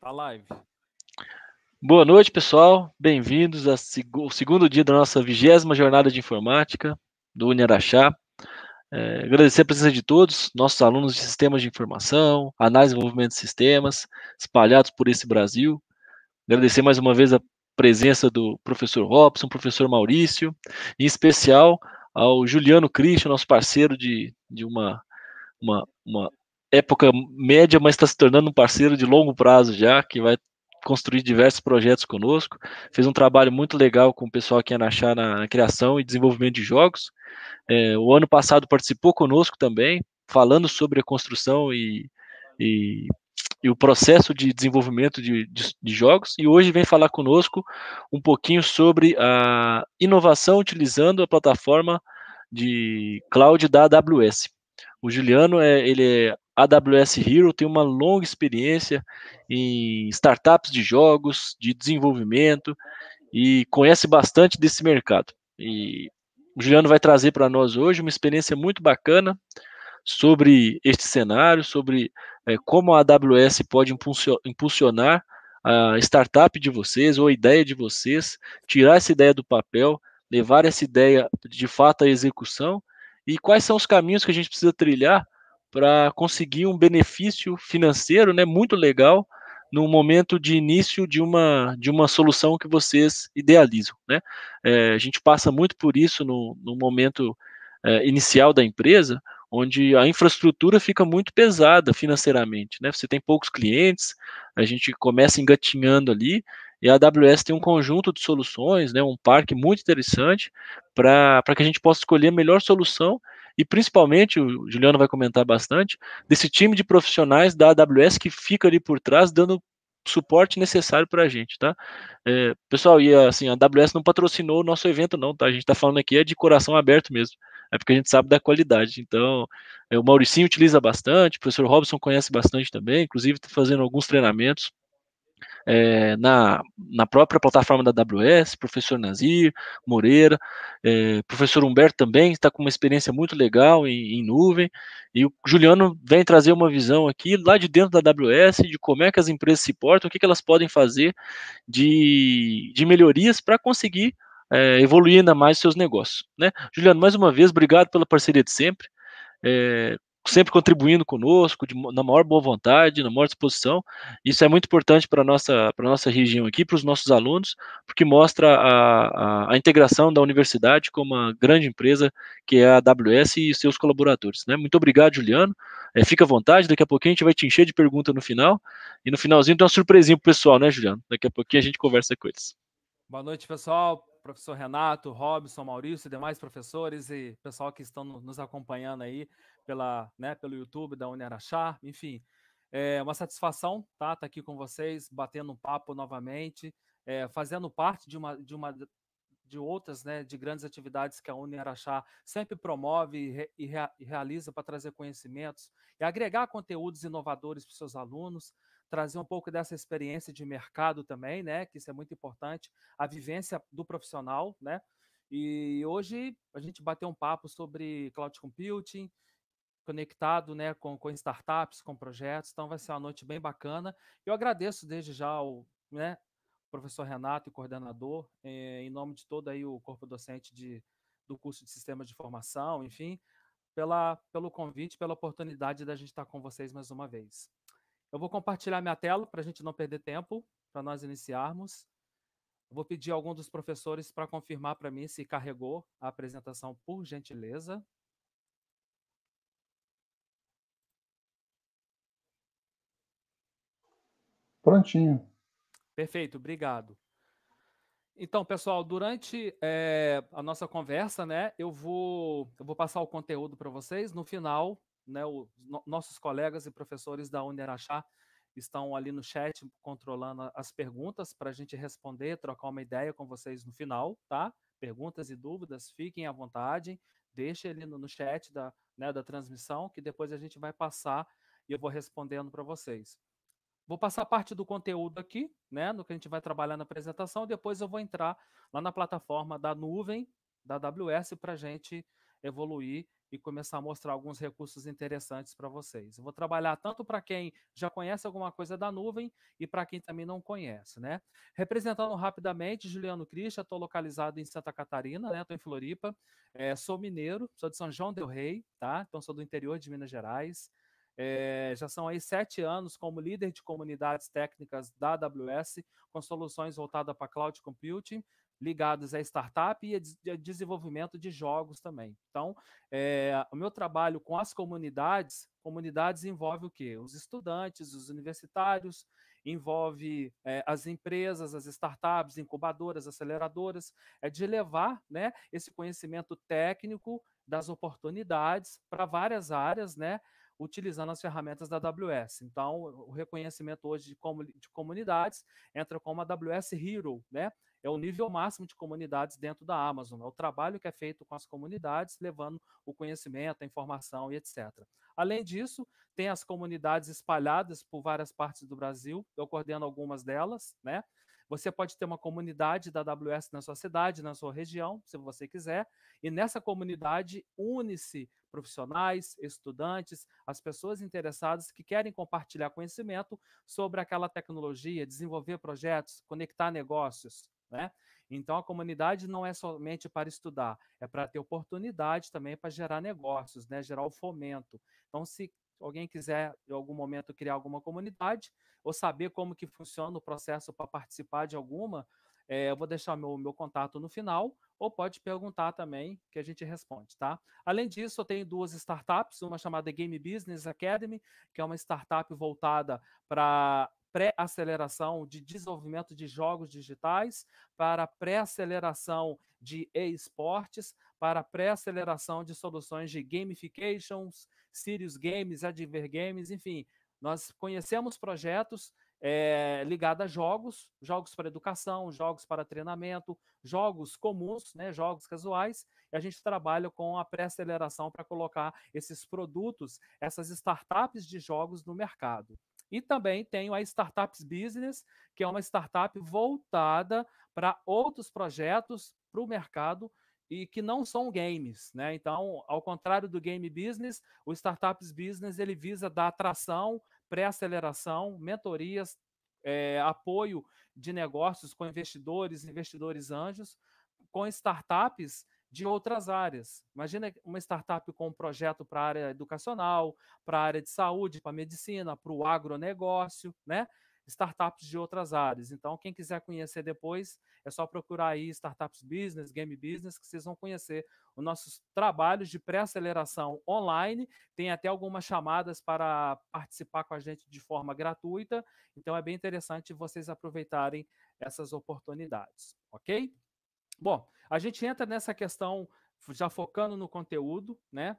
Tá live. Boa noite, pessoal. Bem-vindos ao segundo dia da nossa vigésima jornada de informática do Uniaraxá. É, agradecer a presença de todos, nossos alunos de sistemas de informação, análise e desenvolvimento de sistemas, espalhados por esse Brasil. Agradecer mais uma vez a presença do professor Robson, professor Maurício, em especial ao Juliano Cristo, nosso parceiro de, de uma, uma, uma época média, mas está se tornando um parceiro de longo prazo já, que vai construir diversos projetos conosco. Fez um trabalho muito legal com o pessoal aqui na Chá na, criação e desenvolvimento de jogos. É, o ano passado participou conosco também, falando sobre a construção e, e, e o processo de desenvolvimento de, de, de, jogos. E hoje vem falar conosco um pouquinho sobre a inovação utilizando a plataforma de cloud da AWS. O Juliano é, ele é AWS Hero tem uma longa experiência em startups de jogos, de desenvolvimento e conhece bastante desse mercado. E o Juliano vai trazer para nós hoje uma experiência muito bacana sobre este cenário, sobre é, como a AWS pode impulsionar a startup de vocês ou a ideia de vocês, tirar essa ideia do papel, levar essa ideia de fato à execução e quais são os caminhos que a gente precisa trilhar para conseguir um benefício financeiro né, muito legal no momento de início de uma, de uma solução que vocês idealizam. Né? É, a gente passa muito por isso no, no momento é, inicial da empresa, onde a infraestrutura fica muito pesada financeiramente. Né? Você tem poucos clientes, a gente começa engatinhando ali, e a AWS tem um conjunto de soluções, né, um parque muito interessante, para que a gente possa escolher a melhor solução e principalmente, o Juliano vai comentar bastante, desse time de profissionais da AWS que fica ali por trás dando suporte necessário para a gente, tá? É, pessoal, e assim, a AWS não patrocinou o nosso evento, não, tá? A gente está falando aqui é de coração aberto mesmo. É porque a gente sabe da qualidade. Então, é, o Mauricinho utiliza bastante, o professor Robson conhece bastante também, inclusive está fazendo alguns treinamentos é, na, na própria plataforma da AWS, professor Nazir, Moreira, é, professor Humberto também está com uma experiência muito legal em, em, nuvem, e o Juliano vem trazer uma visão aqui lá de dentro da AWS de como é que as empresas se portam, o que, que elas podem fazer de, de melhorias para conseguir é, evoluir ainda mais seus negócios. Né? Juliano, mais uma vez, obrigado pela parceria de sempre. É, sempre contribuindo conosco, de, na maior boa vontade, na maior disposição. Isso é muito importante para a nossa, nossa região aqui, para os nossos alunos, porque mostra a, a, a, integração da universidade com uma grande empresa que é a AWS e seus colaboradores. Né? Muito obrigado, Juliano. É, fica à vontade, daqui a pouquinho a gente vai te encher de pergunta no final. E no finalzinho tem uma surpresinha para o pessoal, né, Juliano? Daqui a pouquinho a gente conversa com eles. Boa noite, pessoal professor Renato, Robson, Maurício e demais professores e pessoal que estão nos acompanhando aí pela, né, pelo YouTube da Uniaraxá, enfim. É uma satisfação tá, tá aqui com vocês, batendo um papo novamente, é, fazendo parte de uma, de uma de outras, né, de grandes atividades que a Uniaraxá sempre promove e, re, e, rea, e realiza para trazer conhecimentos e agregar conteúdos inovadores para os seus alunos, trazer um pouco dessa experiência de mercado também, né, que isso é muito importante, a vivência do profissional, né, e hoje a gente bateu um papo sobre cloud computing, conectado né, com, com startups, com projetos. Então vai ser uma noite bem bacana. Eu agradeço desde já ao né, professor Renato e coordenador, eh, em nome de todo aí o corpo docente de, do curso de Sistemas de Formação, enfim, pela, pelo convite, pela oportunidade da gente estar com vocês mais uma vez. Eu vou compartilhar minha tela para a gente não perder tempo, para nós iniciarmos. vou pedir a algum dos professores para confirmar para mim se carregou a apresentação, por gentileza. Prontinho. Perfeito, obrigado. Então, pessoal, durante é, a nossa conversa, né, eu vou, eu vou passar o conteúdo para vocês. No final, né, o, no, nossos colegas e professores da Unerachá estão ali no chat controlando as perguntas para a gente responder, trocar uma ideia com vocês no final, tá? Perguntas e dúvidas, fiquem à vontade, deixe ali no, no chat da, né, da transmissão, que depois a gente vai passar e eu vou respondendo para vocês. Vou passar parte do conteúdo aqui, né, no que a gente vai trabalhar na apresentação, depois eu vou entrar lá na plataforma da nuvem da AWS para a gente evoluir e começar a mostrar alguns recursos interessantes para vocês. Eu vou trabalhar tanto para quem já conhece alguma coisa da nuvem e para quem também não conhece, né? Representando rapidamente, Juliano Cristian, estou localizado em Santa Catarina, né? Estou em Floripa, é, sou mineiro, sou de São João del Rei, tá? Então sou do interior de Minas Gerais. É, já são aí sete anos como líder de comunidades técnicas da AWS, com soluções voltadas para cloud computing, ligadas a startup e a desenvolvimento de jogos também. Então, é, o meu trabalho com as comunidades, comunidades envolve o quê? Os estudantes, os universitários, envolve é, as empresas, as startups, incubadoras, aceleradoras, é de levar né, esse conhecimento técnico das oportunidades para várias áreas, né? utilizando as ferramentas da AWS. Então, o reconhecimento hoje de, de comunidades entra como AWS Hero, né? É o nível máximo de comunidades dentro da Amazon. É o trabalho que é feito com as comunidades, levando o conhecimento, a informação e etc. Além disso, tem as comunidades espalhadas por várias partes do Brasil. Eu coordeno algumas delas, né? Você pode ter uma comunidade da AWS na sua cidade, na sua região, se você quiser, e nessa comunidade une-se profissionais, estudantes, as pessoas interessadas que querem compartilhar conhecimento sobre aquela tecnologia, desenvolver projetos, conectar negócios. Né? Então, a comunidade não é somente para estudar, é para ter oportunidade também para gerar negócios, né? gerar o fomento. Então, se alguém quiser em algum momento criar alguma comunidade ou saber como que funciona o processo para participar de alguma, é, eu vou deixar meu, meu contato no final, ou pode perguntar também, que a gente responde, tá? Além disso, eu tenho duas startups, uma chamada Game Business Academy, que é uma startup voltada para pré-aceleração de desenvolvimento de jogos digitais, para pré-aceleração de e-esportes, para pré-aceleração de soluções de gamifications, serious games, adver games, enfim. Nós conhecemos projetos é, a jogos, jogos para educação, jogos para treinamento, jogos comuns, né, jogos casuais, e a gente trabalha com a pré-aceleração para colocar esses produtos, essas startups de jogos no mercado. E também tenho a Startups Business, que é uma startup voltada para outros projetos para o mercado e que não são games, né? Então, ao contrário do game business, o startups business ele visa dar atração, pré-aceleração, mentorias, é, apoio de negócios com investidores, investidores anjos, com startups de outras áreas. Imagina uma startup com um projeto para a área educacional, para a área de saúde, para a medicina, para o agronegócio, né? Startups de outras áreas. Então, quem quiser conhecer depois, é só procurar aí Startups Business, Game Business, que vocês vão conhecer os nossos trabalhos de pré-aceleração online. Tem até algumas chamadas para participar com a gente de forma gratuita. Então, é bem interessante vocês aproveitarem essas oportunidades, ok? Bom, a gente entra nessa questão já focando no conteúdo, né?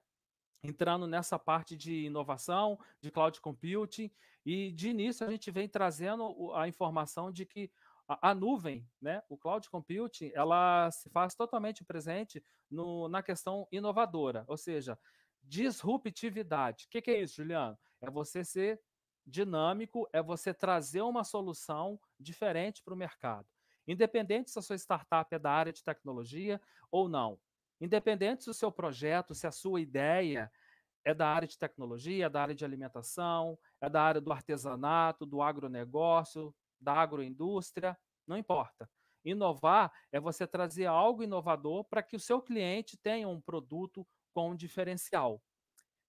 Entrando nessa parte de inovação, de cloud computing, e de início a gente vem trazendo a informação de que a, nuvem, né, o cloud computing, ela se faz totalmente presente no, na questão inovadora, ou seja, disruptividade. O que, que é isso, Juliano? É você ser dinâmico, é você trazer uma solução diferente para o mercado. Independente se a sua startup é da área de tecnologia ou não. Independente se o seu projeto, se a sua ideia é da área de tecnologia, é da área de alimentação, é da área do artesanato, do agronegócio, da agroindústria, não importa. Inovar é você trazer algo inovador para que o seu cliente tenha um produto com um diferencial.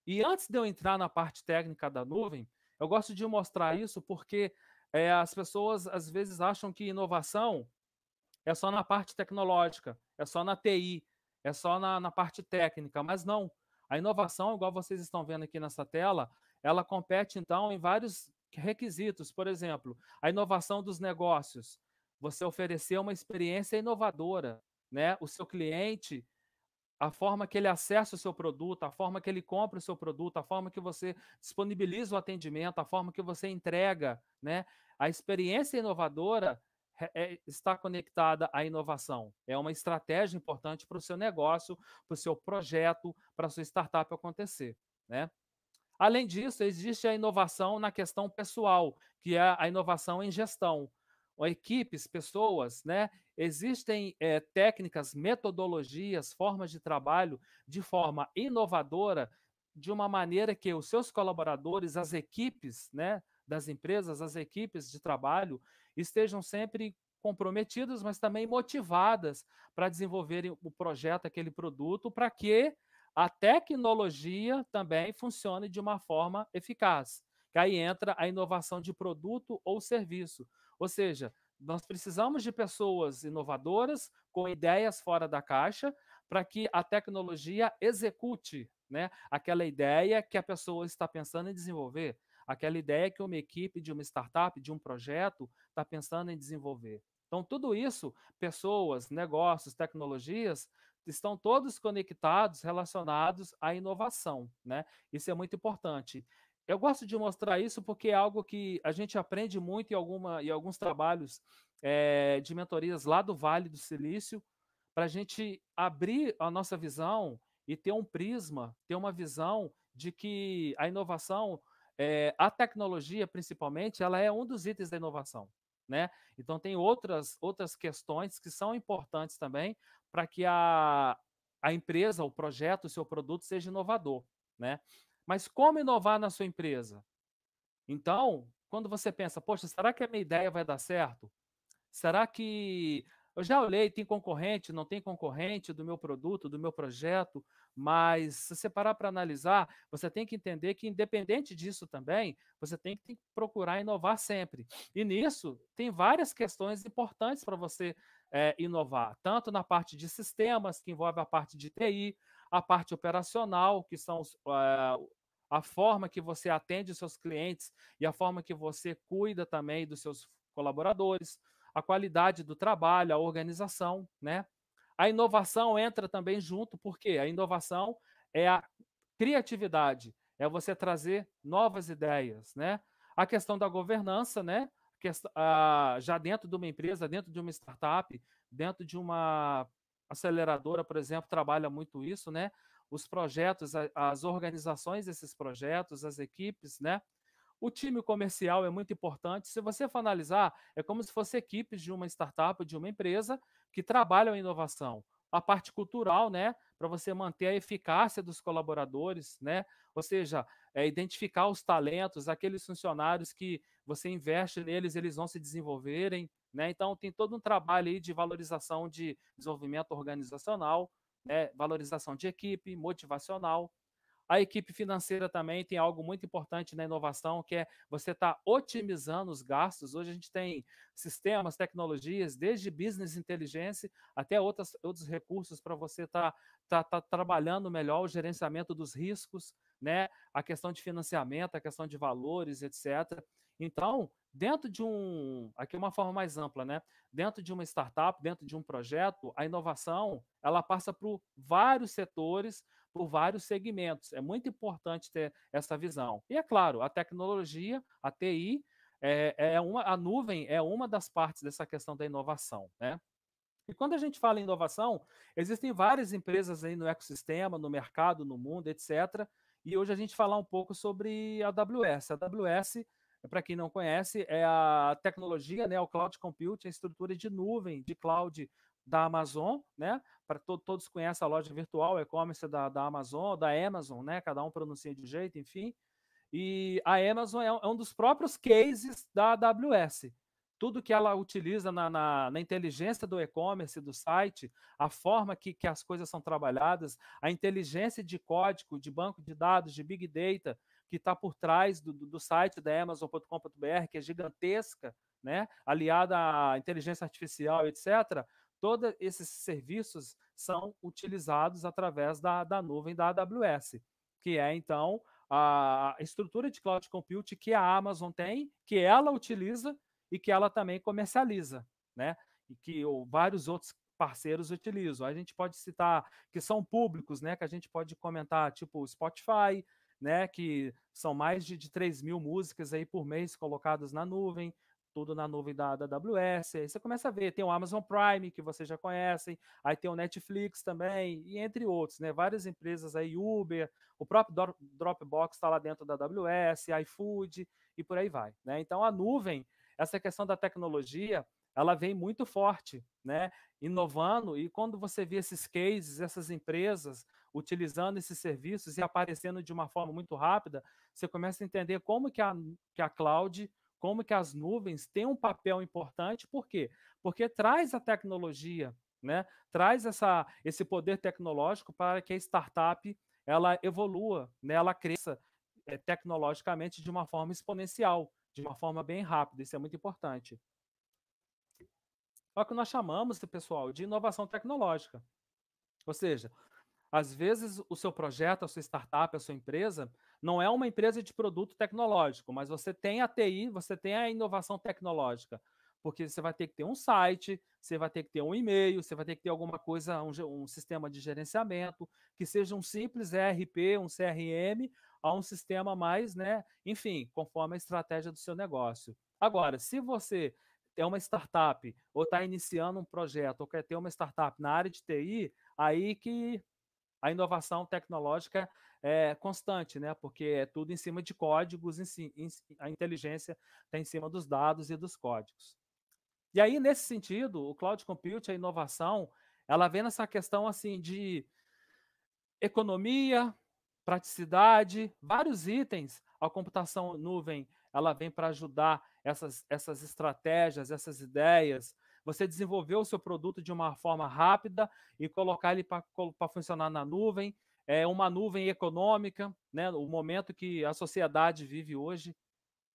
E antes de eu entrar na parte técnica da nuvem, eu gosto de mostrar isso porque é, as pessoas às vezes acham que inovação é só na parte tecnológica, é só na TI, é só na, na parte técnica, mas não. A inovação, igual vocês estão vendo aqui nessa tela, ela compete então em vários requisitos. Por exemplo, a inovação dos negócios. Você oferecer uma experiência inovadora, né? O seu cliente a forma que ele acessa o seu produto, a forma que ele compra o seu produto, a forma que você disponibiliza o atendimento, a forma que você entrega, né? A experiência inovadora é, está conectada à inovação. É uma estratégia importante para o seu negócio, para o seu projeto, para a sua startup acontecer, né? Além disso, existe a inovação na questão pessoal, que é a inovação em gestão equipes, pessoas, né? Existem é, técnicas, metodologias, formas de trabalho de forma inovadora, de uma maneira que os seus colaboradores, as equipes, né? Das empresas, as equipes de trabalho estejam sempre comprometidas, mas também motivadas para desenvolverem o projeto, aquele produto, para que a tecnologia também funcione de uma forma eficaz. Que aí entra a inovação de produto ou serviço. Ou seja, nós precisamos de pessoas inovadoras com ideias fora da caixa para que a tecnologia execute né, aquela ideia que a pessoa está pensando em desenvolver, aquela ideia que uma equipe de uma startup, de um projeto, está pensando em desenvolver. Então, tudo isso, pessoas, negócios, tecnologias, estão todos conectados, relacionados à inovação. Né? Isso é muito importante eu gosto de mostrar isso porque é algo que a gente aprende muito em, alguma, em alguns trabalhos é, de mentorias lá do Vale do Silício, para a gente abrir a nossa visão e ter um prisma, ter uma visão de que a inovação, é, a tecnologia principalmente, ela é um dos itens da inovação. Né? Então tem outras, outras questões que são importantes também para que a, a empresa, o projeto, o seu produto seja inovador. Né? Mas como inovar na sua empresa? Então, quando você pensa, poxa, será que a minha ideia vai dar certo? Será que eu já olhei, tem concorrente, não tem concorrente do meu produto, do meu projeto, mas se você parar para analisar, você tem que entender que, independente disso também, você tem que procurar inovar sempre. E nisso, tem várias questões importantes para você é, inovar, tanto na parte de sistemas, que envolve a parte de TI, a parte operacional, que são uh, a forma que você atende os seus clientes e a forma que você cuida também dos seus colaboradores, a qualidade do trabalho, a organização, né? A inovação entra também junto, porque a inovação é a criatividade, é você trazer novas ideias, né? A questão da governança, né? Ah, já dentro de uma empresa, dentro de uma startup, dentro de uma aceleradora, por exemplo, trabalha muito isso, né? Os projetos, as organizações desses projetos, as equipes, né? O time comercial é muito importante. Se você for analisar, é como se fosse equipes de uma startup, de uma empresa que trabalham a inovação. A parte cultural, né, para você manter a eficácia dos colaboradores, né? Ou seja, é identificar os talentos, aqueles funcionários que você investe neles, eles vão se desenvolverem, né? Então, tem todo um trabalho aí de valorização de desenvolvimento organizacional, né? valorização de equipe, motivacional. A equipe financeira também tem algo muito importante na inovação, que é você estar tá otimizando os gastos. Hoje a gente tem sistemas, tecnologias, desde business inteligência até outras, outros recursos para você estar tá, tá, tá trabalhando melhor o gerenciamento dos riscos, né? a questão de financiamento, a questão de valores, etc. Então, dentro de um, aqui é uma forma mais ampla, né? Dentro de uma startup, dentro de um projeto, a inovação ela passa por vários setores, por vários segmentos. É muito importante ter essa visão. E é claro, a tecnologia, a TI, é, é uma, a nuvem é uma das partes dessa questão da inovação, né? E quando a gente fala em inovação, existem várias empresas aí no ecossistema, no mercado, no mundo, etc. E hoje a gente falar um pouco sobre a AWS. A AWS é, Para quem não conhece, é a tecnologia, né, o cloud computing, a estrutura de nuvem, de cloud da Amazon, né? Para to todos conhecem a loja virtual, e-commerce da, da Amazon, da Amazon, né? Cada um pronuncia de jeito, enfim. E a Amazon é um, é um dos próprios cases da AWS. Tudo que ela utiliza na, na, na inteligência do e-commerce, do site, a forma que, que as coisas são trabalhadas, a inteligência de código, de banco de dados, de big data, que está por trás do, do, site da Amazon.com.br, que é gigantesca, né, aliada à inteligência artificial, etc., todos esses serviços são utilizados através da, da nuvem da AWS, que é, então, a estrutura de cloud computing que a Amazon tem, que ela utiliza e que ela também comercializa, né? E que ou, vários outros parceiros utilizam. A gente pode citar que são públicos, né? Que a gente pode comentar, tipo o Spotify, né? Que são mais de, de 3 mil músicas aí por mês colocadas na nuvem, tudo na nuvem da, da AWS. Aí você começa a ver, tem o Amazon Prime, que vocês já conhecem, aí tem o Netflix também, e entre outros, né? Várias empresas aí, Uber, o próprio Dropbox está lá dentro da AWS, iFood e por aí vai. Né? Então a nuvem, essa questão da tecnologia, ela vem muito forte, né? Inovando, e quando você vê esses cases, essas empresas utilizando esses serviços e aparecendo de uma forma muito rápida, você começa a entender como que a, que a cloud, como que as nuvens têm um papel importante, por quê? Porque traz a tecnologia, né? traz essa, esse poder tecnológico para que a startup ela evolua, né? ela cresça é, tecnologicamente de uma forma exponencial, de uma forma bem rápida, isso é muito importante. É o que nós chamamos, pessoal, de inovação tecnológica. Ou seja, às vezes, o seu projeto, a sua startup, a sua empresa, não é uma empresa de produto tecnológico, mas você tem a TI, você tem a inovação tecnológica. Porque você vai ter que ter um site, você vai ter que ter um e-mail, você vai ter que ter alguma coisa, um, um sistema de gerenciamento, que seja um simples ERP, um CRM, a um sistema mais, né? Enfim, conforme a estratégia do seu negócio. Agora, se você é uma startup, ou está iniciando um projeto, ou quer ter uma startup na área de TI, aí que a inovação tecnológica é constante, né? Porque é tudo em cima de códigos, em, em, a inteligência está em cima dos dados e dos códigos. E aí, nesse sentido, o cloud computing, a inovação, ela vem nessa questão assim de economia, praticidade, vários itens. A computação nuvem, ela vem para ajudar essas, essas estratégias, essas ideias, você desenvolver o seu produto de uma forma rápida e colocar ele para funcionar na nuvem, é uma nuvem econômica, né? O momento que a sociedade vive hoje,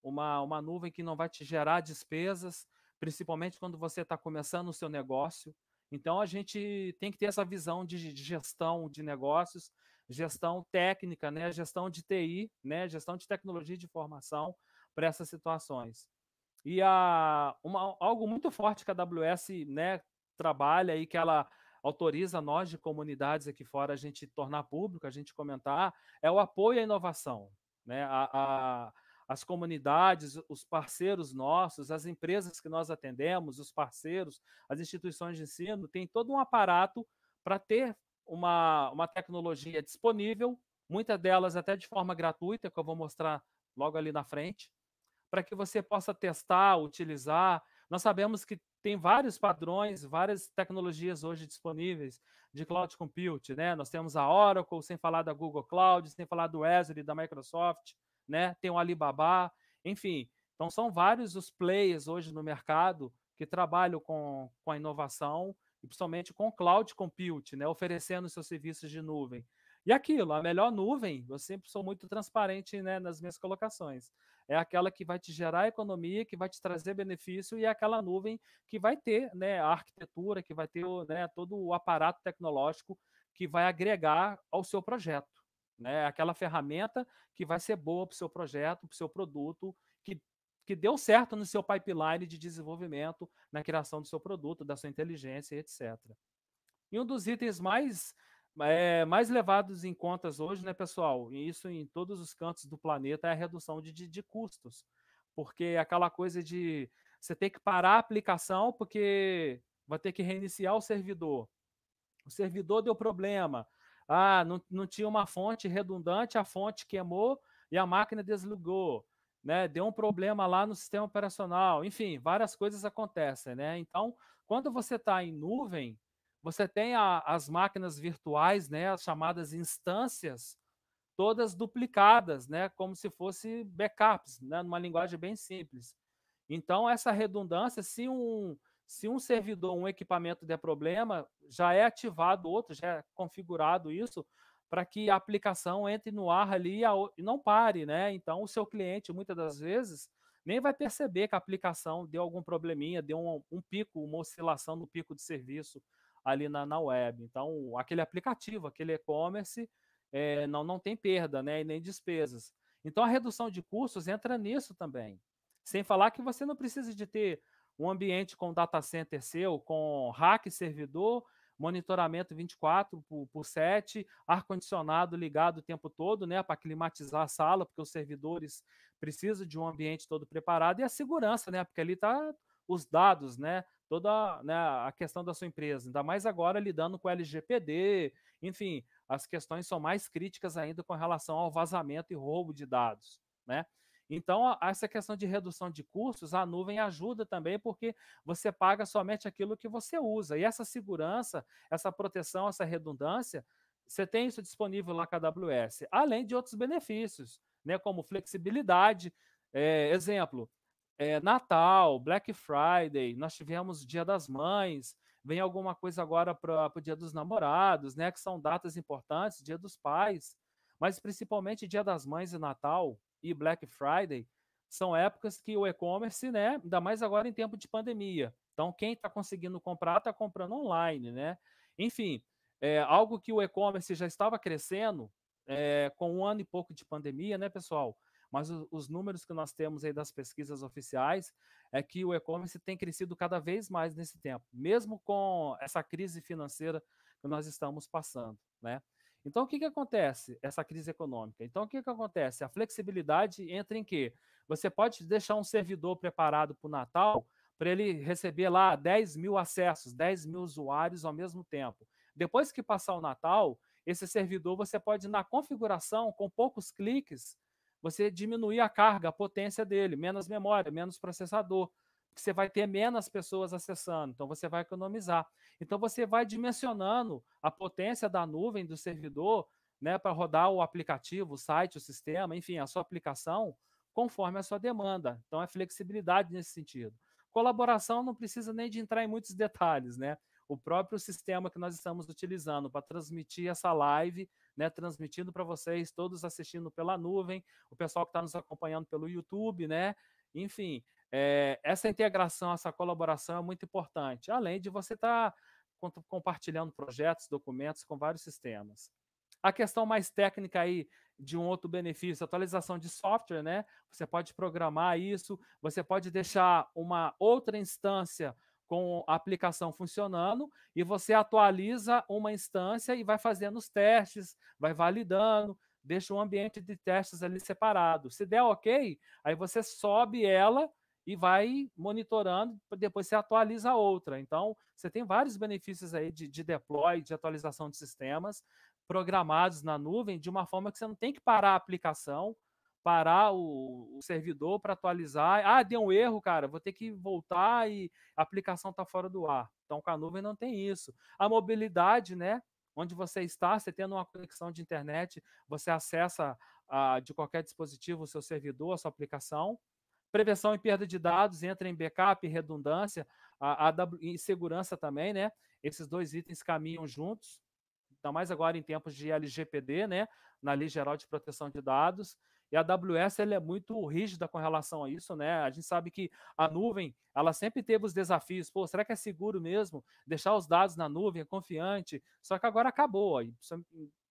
uma, uma nuvem que não vai te gerar despesas, principalmente quando você está começando o seu negócio. Então a gente tem que ter essa visão de, de gestão de negócios, gestão técnica, né? Gestão de TI, né? Gestão de tecnologia de informação para essas situações. E a, uma, algo muito forte que a AWS né, trabalha e que ela autoriza nós de comunidades aqui fora a gente tornar público, a gente comentar, é o apoio à inovação. Né? A, a, as comunidades, os parceiros nossos, as empresas que nós atendemos, os parceiros, as instituições de ensino, tem todo um aparato para ter uma, uma tecnologia disponível, muitas delas até de forma gratuita, que eu vou mostrar logo ali na frente, para que você possa testar, utilizar. Nós sabemos que tem vários padrões, várias tecnologias hoje disponíveis de cloud compute, né? Nós temos a Oracle, sem falar da Google Cloud, sem falar do Azure da Microsoft, né? Tem o Alibaba, enfim. Então são vários os players hoje no mercado que trabalham com, com a inovação e principalmente com cloud compute, né? Oferecendo seus serviços de nuvem. E aquilo, a melhor nuvem, eu sempre sou muito transparente né, nas minhas colocações é aquela que vai te gerar economia, que vai te trazer benefício e é aquela nuvem que vai ter né, a arquitetura, que vai ter né, todo o aparato tecnológico que vai agregar ao seu projeto. Né? É aquela ferramenta que vai ser boa para o seu projeto, para o seu produto, que, que deu certo no seu pipeline de desenvolvimento, na criação do seu produto, da sua inteligência, etc. E um dos itens mais é, mais levados em contas hoje, né, pessoal? E isso em todos os cantos do planeta é a redução de, de, de custos. Porque é aquela coisa de você ter que parar a aplicação porque vai ter que reiniciar o servidor. O servidor deu problema. Ah, não, não tinha uma fonte redundante, a fonte queimou e a máquina desligou. Né? Deu um problema lá no sistema operacional. Enfim, várias coisas acontecem, né? Então, quando você está em nuvem, você tem a, as máquinas virtuais, né, as chamadas instâncias, todas duplicadas, né, como se fosse backups, né, numa linguagem bem simples. Então, essa redundância, se um, se um servidor, um equipamento der problema, já é ativado outro, já é configurado isso para que a aplicação entre no ar ali e não pare, né? Então, o seu cliente, muitas das vezes, nem vai perceber que a aplicação deu algum probleminha, deu um, um pico, uma oscilação no pico de serviço ali na, na web. Então, aquele aplicativo, aquele e-commerce, é, não, não tem perda né, e nem despesas. Então, a redução de custos entra nisso também. Sem falar que você não precisa de ter um ambiente com data center seu, com rack servidor, monitoramento 24 por, por 7, ar-condicionado ligado o tempo todo, né, para climatizar a sala, porque os servidores precisam de um ambiente todo preparado, e a segurança, né, porque ali está os dados, né, toda né, a questão da sua empresa, ainda mais agora lidando com o LGPD, enfim, as questões são mais críticas ainda com relação ao vazamento e roubo de dados, né? Então, essa questão de redução de custos, a nuvem ajuda também, porque você paga somente aquilo que você usa. E essa segurança, essa proteção, essa redundância, você tem isso disponível lá com a AWS, além de outros benefícios, né, como flexibilidade. É, exemplo, é, Natal, Black Friday, nós tivemos Dia das Mães, vem alguma coisa agora para o Dia dos Namorados, né? Que são datas importantes, Dia dos Pais, mas principalmente Dia das Mães e Natal e Black Friday são épocas que o e-commerce, né? Ainda mais agora em tempo de pandemia. Então, quem está conseguindo comprar, está comprando online, né? Enfim, é, algo que o e-commerce já estava crescendo é, com um ano e pouco de pandemia, né, pessoal? mas o, os números que nós temos aí das pesquisas oficiais é que o e-commerce tem crescido cada vez mais nesse tempo, mesmo com essa crise financeira que nós estamos passando, né? Então, o que, que acontece? Essa crise econômica. Então, o que, que acontece? A flexibilidade entra em quê? Você pode deixar um servidor preparado para o Natal para ele receber lá 10 mil acessos, 10 mil usuários ao mesmo tempo. Depois que passar o Natal, esse servidor você pode, na configuração, com poucos cliques, você diminuir a carga, a potência dele, menos memória, menos processador, você vai ter menos pessoas acessando, então você vai economizar. Então você vai dimensionando a potência da nuvem do servidor, né, para rodar o aplicativo, o site, o sistema, enfim, a sua aplicação, conforme a sua demanda. Então é flexibilidade nesse sentido. Colaboração não precisa nem de entrar em muitos detalhes, né? O próprio sistema que nós estamos utilizando para transmitir essa live né, transmitindo para vocês, todos assistindo pela nuvem, o pessoal que está nos acompanhando pelo YouTube, né? Enfim, é, essa integração, essa colaboração é muito importante, além de você estar tá compartilhando projetos, documentos com vários sistemas. A questão mais técnica aí de um outro benefício, atualização de software, né? Você pode programar isso, você pode deixar uma outra instância com a aplicação funcionando e você atualiza uma instância e vai fazendo os testes, vai validando, deixa um ambiente de testes ali separado. Se der ok, aí você sobe ela e vai monitorando, depois você atualiza outra. Então, você tem vários benefícios aí de, de deploy, de atualização de sistemas programados na nuvem, de uma forma que você não tem que parar a aplicação, parar o, o servidor para atualizar. Ah, deu um erro, cara, vou ter que voltar e a aplicação está fora do ar. Então, com a nuvem não tem isso. A mobilidade, né? Onde você está, você tendo uma conexão de internet, você acessa a de qualquer dispositivo o seu servidor, a sua aplicação. Prevenção e perda de dados entra em backup, redundância, a, a, e segurança também, né? Esses dois itens caminham juntos ainda mais agora em tempos de LGPD, né, na Lei Geral de Proteção de Dados. E a AWS ela é muito rígida com relação a isso, né? A gente sabe que a nuvem, ela sempre teve os desafios. Pô, será que é seguro mesmo deixar os dados na nuvem? É confiante? Só que agora acabou. E,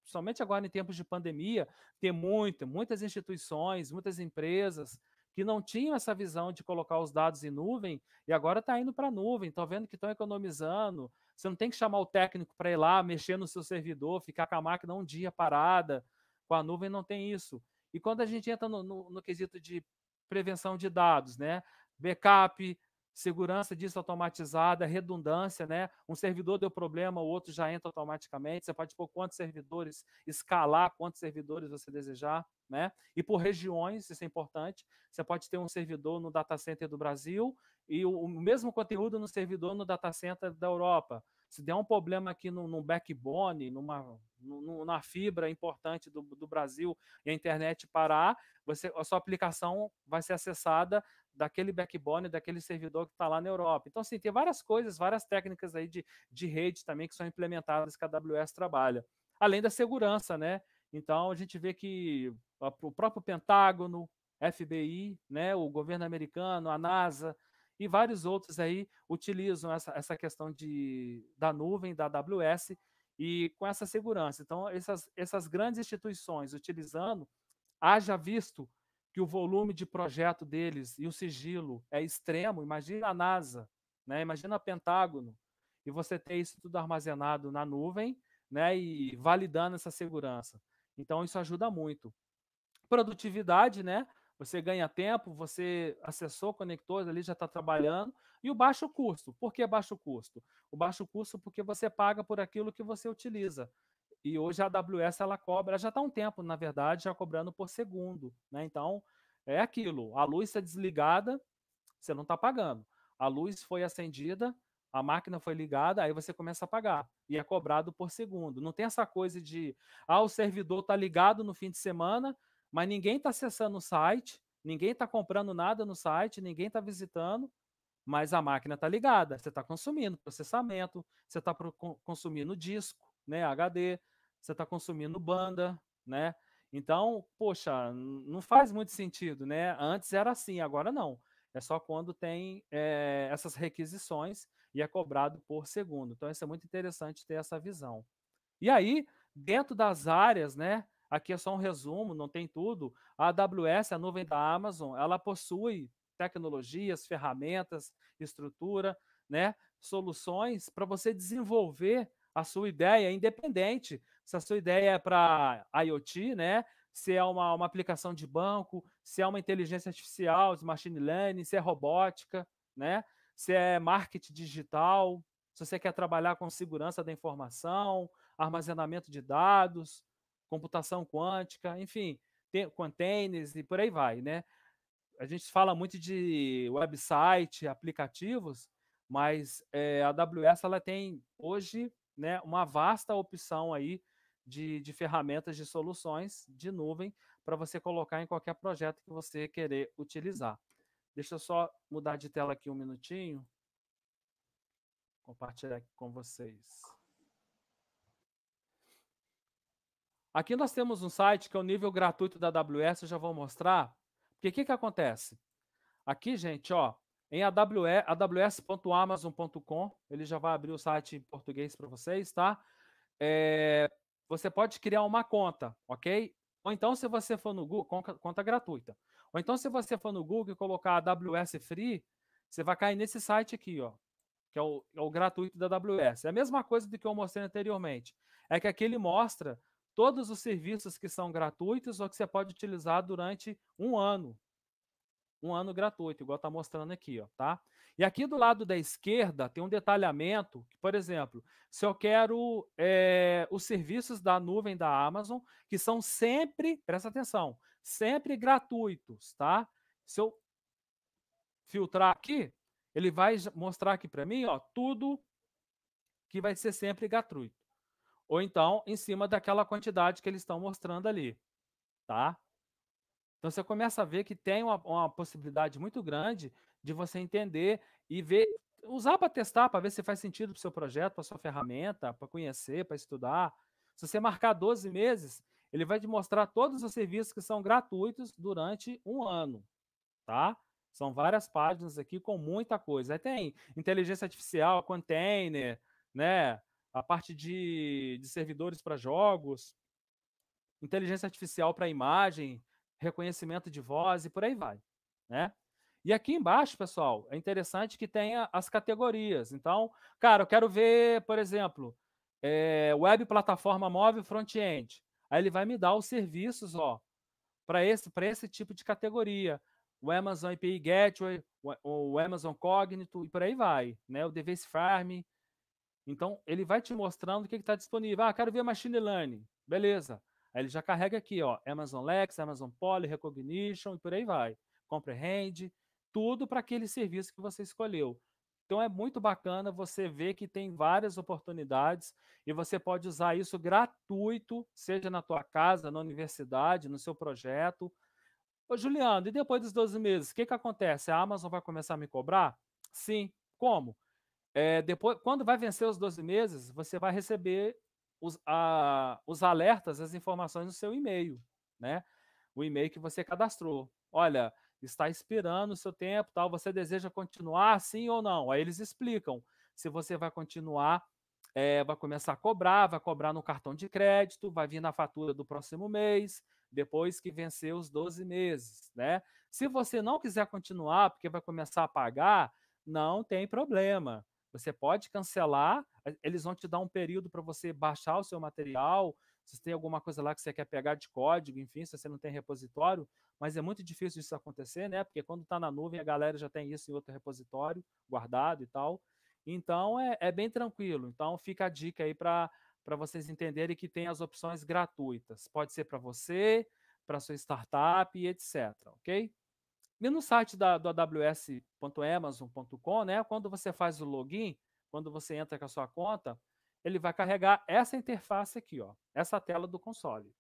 somente agora em tempos de pandemia, tem muito, muitas instituições, muitas empresas que não tinham essa visão de colocar os dados em nuvem e agora está indo para a nuvem, estão vendo que estão economizando. Você não tem que chamar o técnico para ir lá, mexer no seu servidor, ficar com a máquina um dia parada. Com a nuvem não tem isso. E quando a gente entra no, no, no quesito de prevenção de dados, né? Backup, segurança disso automatizada, redundância, né? Um servidor deu problema, o outro já entra automaticamente. Você pode pôr quantos servidores, escalar quantos servidores você desejar, né? E por regiões, isso é importante. Você pode ter um servidor no data center do Brasil e o, o mesmo conteúdo no servidor no data center da Europa. Se der um problema aqui no num backbone, numa na fibra importante do, do Brasil e a internet parar, você, a sua aplicação vai ser acessada daquele backbone, daquele servidor que está lá na Europa. Então, assim, tem várias coisas, várias técnicas aí de, de rede também que são implementadas que a AWS trabalha. Além da segurança, né? Então, a gente vê que o próprio Pentágono, FBI, né, o governo americano, a NASA e vários outros aí utilizam essa, essa questão de, da nuvem, da AWS, e com essa segurança. Então, essas, essas grandes instituições utilizando, haja visto que o volume de projeto deles e o sigilo é extremo, imagina a NASA, né? imagina a Pentágono, e você ter isso tudo armazenado na nuvem né? e validando essa segurança. Então, isso ajuda muito. Produtividade, né? Você ganha tempo, você acessou conectores ali, já está trabalhando. E o baixo custo. Por que baixo custo? O baixo custo porque você paga por aquilo que você utiliza. E hoje a AWS ela cobra, já está um tempo, na verdade, já cobrando por segundo. Né? Então, é aquilo. A luz está é desligada, você não está pagando. A luz foi acendida, a máquina foi ligada, aí você começa a pagar. E é cobrado por segundo. Não tem essa coisa de, ah, o servidor está ligado no fim de semana, mas ninguém está acessando o site, ninguém está comprando nada no site, ninguém está visitando, mas a máquina está ligada. Você está consumindo processamento, você está consumindo disco, né, HD, você está consumindo banda, né? Então, poxa, não faz muito sentido, né? Antes era assim, agora não. É só quando tem é, essas requisições e é cobrado por segundo. Então, isso é muito interessante ter essa visão. E aí, dentro das áreas, né? Aqui é só um resumo, não tem tudo. A AWS, a nuvem da Amazon, ela possui tecnologias, ferramentas, estrutura, né, soluções para você desenvolver a sua ideia independente. Se a sua ideia é para IoT, né, se é uma, uma aplicação de banco, se é uma inteligência artificial, de machine learning, se é robótica, né, se é marketing digital, se você quer trabalhar com segurança da informação, armazenamento de dados, computação quântica, enfim, tem, containers e por aí vai, né? A gente fala muito de website, aplicativos, mas é, a AWS ela tem hoje né, uma vasta opção aí de, de ferramentas de soluções de nuvem para você colocar em qualquer projeto que você querer utilizar. Deixa eu só mudar de tela aqui um minutinho. Compartilhar aqui com vocês. Aqui nós temos um site que é o nível gratuito da AWS, eu já vou mostrar. Porque o que, que acontece? Aqui, gente, ó, em aws.amazon.com, ele já vai abrir o site em português para vocês, tá? É, você pode criar uma conta, ok? Ou então, se você for no Google, conta gratuita. Ou então, se você for no Google e colocar AWS Free, você vai cair nesse site aqui, ó, que é o, é o gratuito da AWS. É a mesma coisa do que eu mostrei anteriormente. É que aqui ele mostra todos os serviços que são gratuitos ou que você pode utilizar durante um ano. Um ano gratuito, igual está mostrando aqui, ó, tá? E aqui do lado da esquerda tem um detalhamento, que, por exemplo, se eu quero é, os serviços da nuvem da Amazon, que são sempre, presta atenção, sempre gratuitos, tá? Se eu filtrar aqui, ele vai mostrar aqui para mim, ó, tudo que vai ser sempre gratuito ou então em cima daquela quantidade que eles estão mostrando ali, tá? Então você começa a ver que tem uma, uma possibilidade muito grande de você entender e ver, usar para testar, para ver se faz sentido para o seu projeto, para sua ferramenta, para conhecer, para estudar. Se você marcar 12 meses, ele vai te mostrar todos os serviços que são gratuitos durante um ano, tá? São várias páginas aqui com muita coisa. Aí tem inteligência artificial, container, né? a parte de, de servidores para jogos, inteligência artificial para imagem, reconhecimento de voz e por aí vai, né? E aqui embaixo, pessoal, é interessante que tenha as categorias. Então, cara, eu quero ver, por exemplo, é, web plataforma móvel front-end. Aí ele vai me dar os serviços, ó, para esse, esse tipo de categoria. O Amazon API Gateway, o, Amazon Cognito e por aí vai, né? O Device Farm, então, ele vai te mostrando o que está disponível. Ah, quero ver machine learning. Beleza. Aí ele já carrega aqui, ó, Amazon Lex, Amazon Poly, Recognition e por aí vai. Comprehend, tudo para aquele serviço que você escolheu. Então é muito bacana você ver que tem várias oportunidades e você pode usar isso gratuito, seja na tua casa, na universidade, no seu projeto. Ô, Juliano, e depois dos 12 meses, o que, que acontece? A Amazon vai começar a me cobrar? Sim. Como? É, depois, quando vai vencer os 12 meses, você vai receber os, a, os alertas, as informações no seu e-mail, né? O e-mail que você cadastrou. Olha, está expirando o seu tempo, tal. Você deseja continuar, sim ou não? Aí eles explicam se você vai continuar, é, vai começar a cobrar, vai cobrar no cartão de crédito, vai vir na fatura do próximo mês, depois que vencer os 12 meses, né? Se você não quiser continuar, porque vai começar a pagar, não tem problema. Você pode cancelar, eles vão te dar um período para você baixar o seu material, se tem alguma coisa lá que você quer pegar de código, enfim, se você não tem repositório, mas é muito difícil isso acontecer, né? Porque quando está na nuvem, a galera já tem isso em outro repositório guardado e tal. Então é, é bem tranquilo. Então fica a dica aí para vocês entenderem que tem as opções gratuitas. Pode ser para você, para sua startup e etc. Ok? E no site da, do aws.amazon.com, né, quando você faz o login, quando você entra com a sua conta, ele vai carregar essa interface aqui, ó, essa tela do console.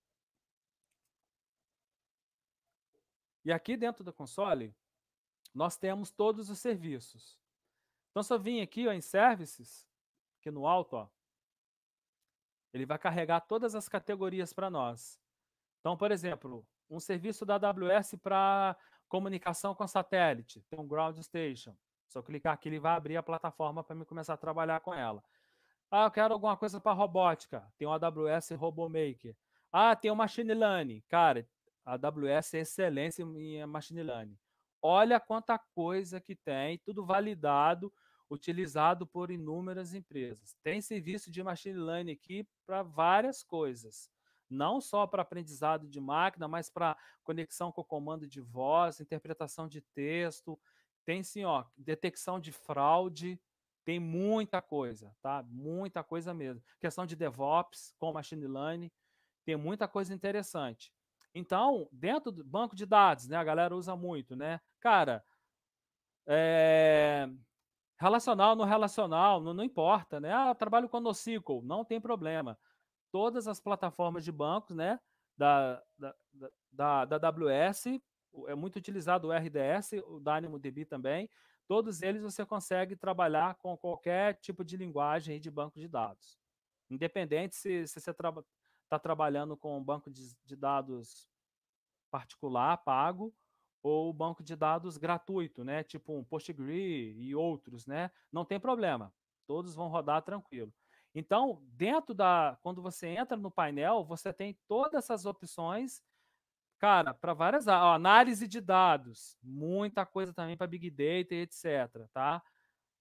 E aqui dentro do console, nós temos todos os serviços. Então, se eu vim aqui ó, em Services, aqui no alto, ó, ele vai carregar todas as categorias para nós. Então, por exemplo, um serviço da AWS para Comunicação com satélite, tem um ground station. Se eu clicar aqui, ele vai abrir a plataforma para me começar a trabalhar com ela. Ah, eu quero alguma coisa para robótica. Tem o AWS RoboMaker. Ah, tem o Machine Learning. Cara, a AWS é excelência em Machine Learning. Olha quanta coisa que tem, tudo validado, utilizado por inúmeras empresas. Tem serviço de Machine Learning aqui para várias coisas não só para aprendizado de máquina, mas para conexão com o comando de voz, interpretação de texto, tem sim, ó, detecção de fraude, tem muita coisa, tá? Muita coisa mesmo. Questão de DevOps com machine learning, tem muita coisa interessante. Então, dentro do banco de dados, né, a galera usa muito, né? Cara, é... relacional, no relacional, não, não importa, né? Ah, trabalho com NoSQL, não tem problema todas as plataformas de bancos, né? Da, da, da, da AWS, é muito utilizado o RDS, o DynamoDB também. Todos eles você consegue trabalhar com qualquer tipo de linguagem de banco de dados. Independente se, se você está tra trabalhando com um banco de, de dados particular, pago, ou banco de dados gratuito, né? Tipo um Postgre e outros, né? Não tem problema. Todos vão rodar tranquilo. Então, dentro da. Quando você entra no painel, você tem todas essas opções, cara, para várias ó, análise de dados, muita coisa também para Big Data e etc. Tá?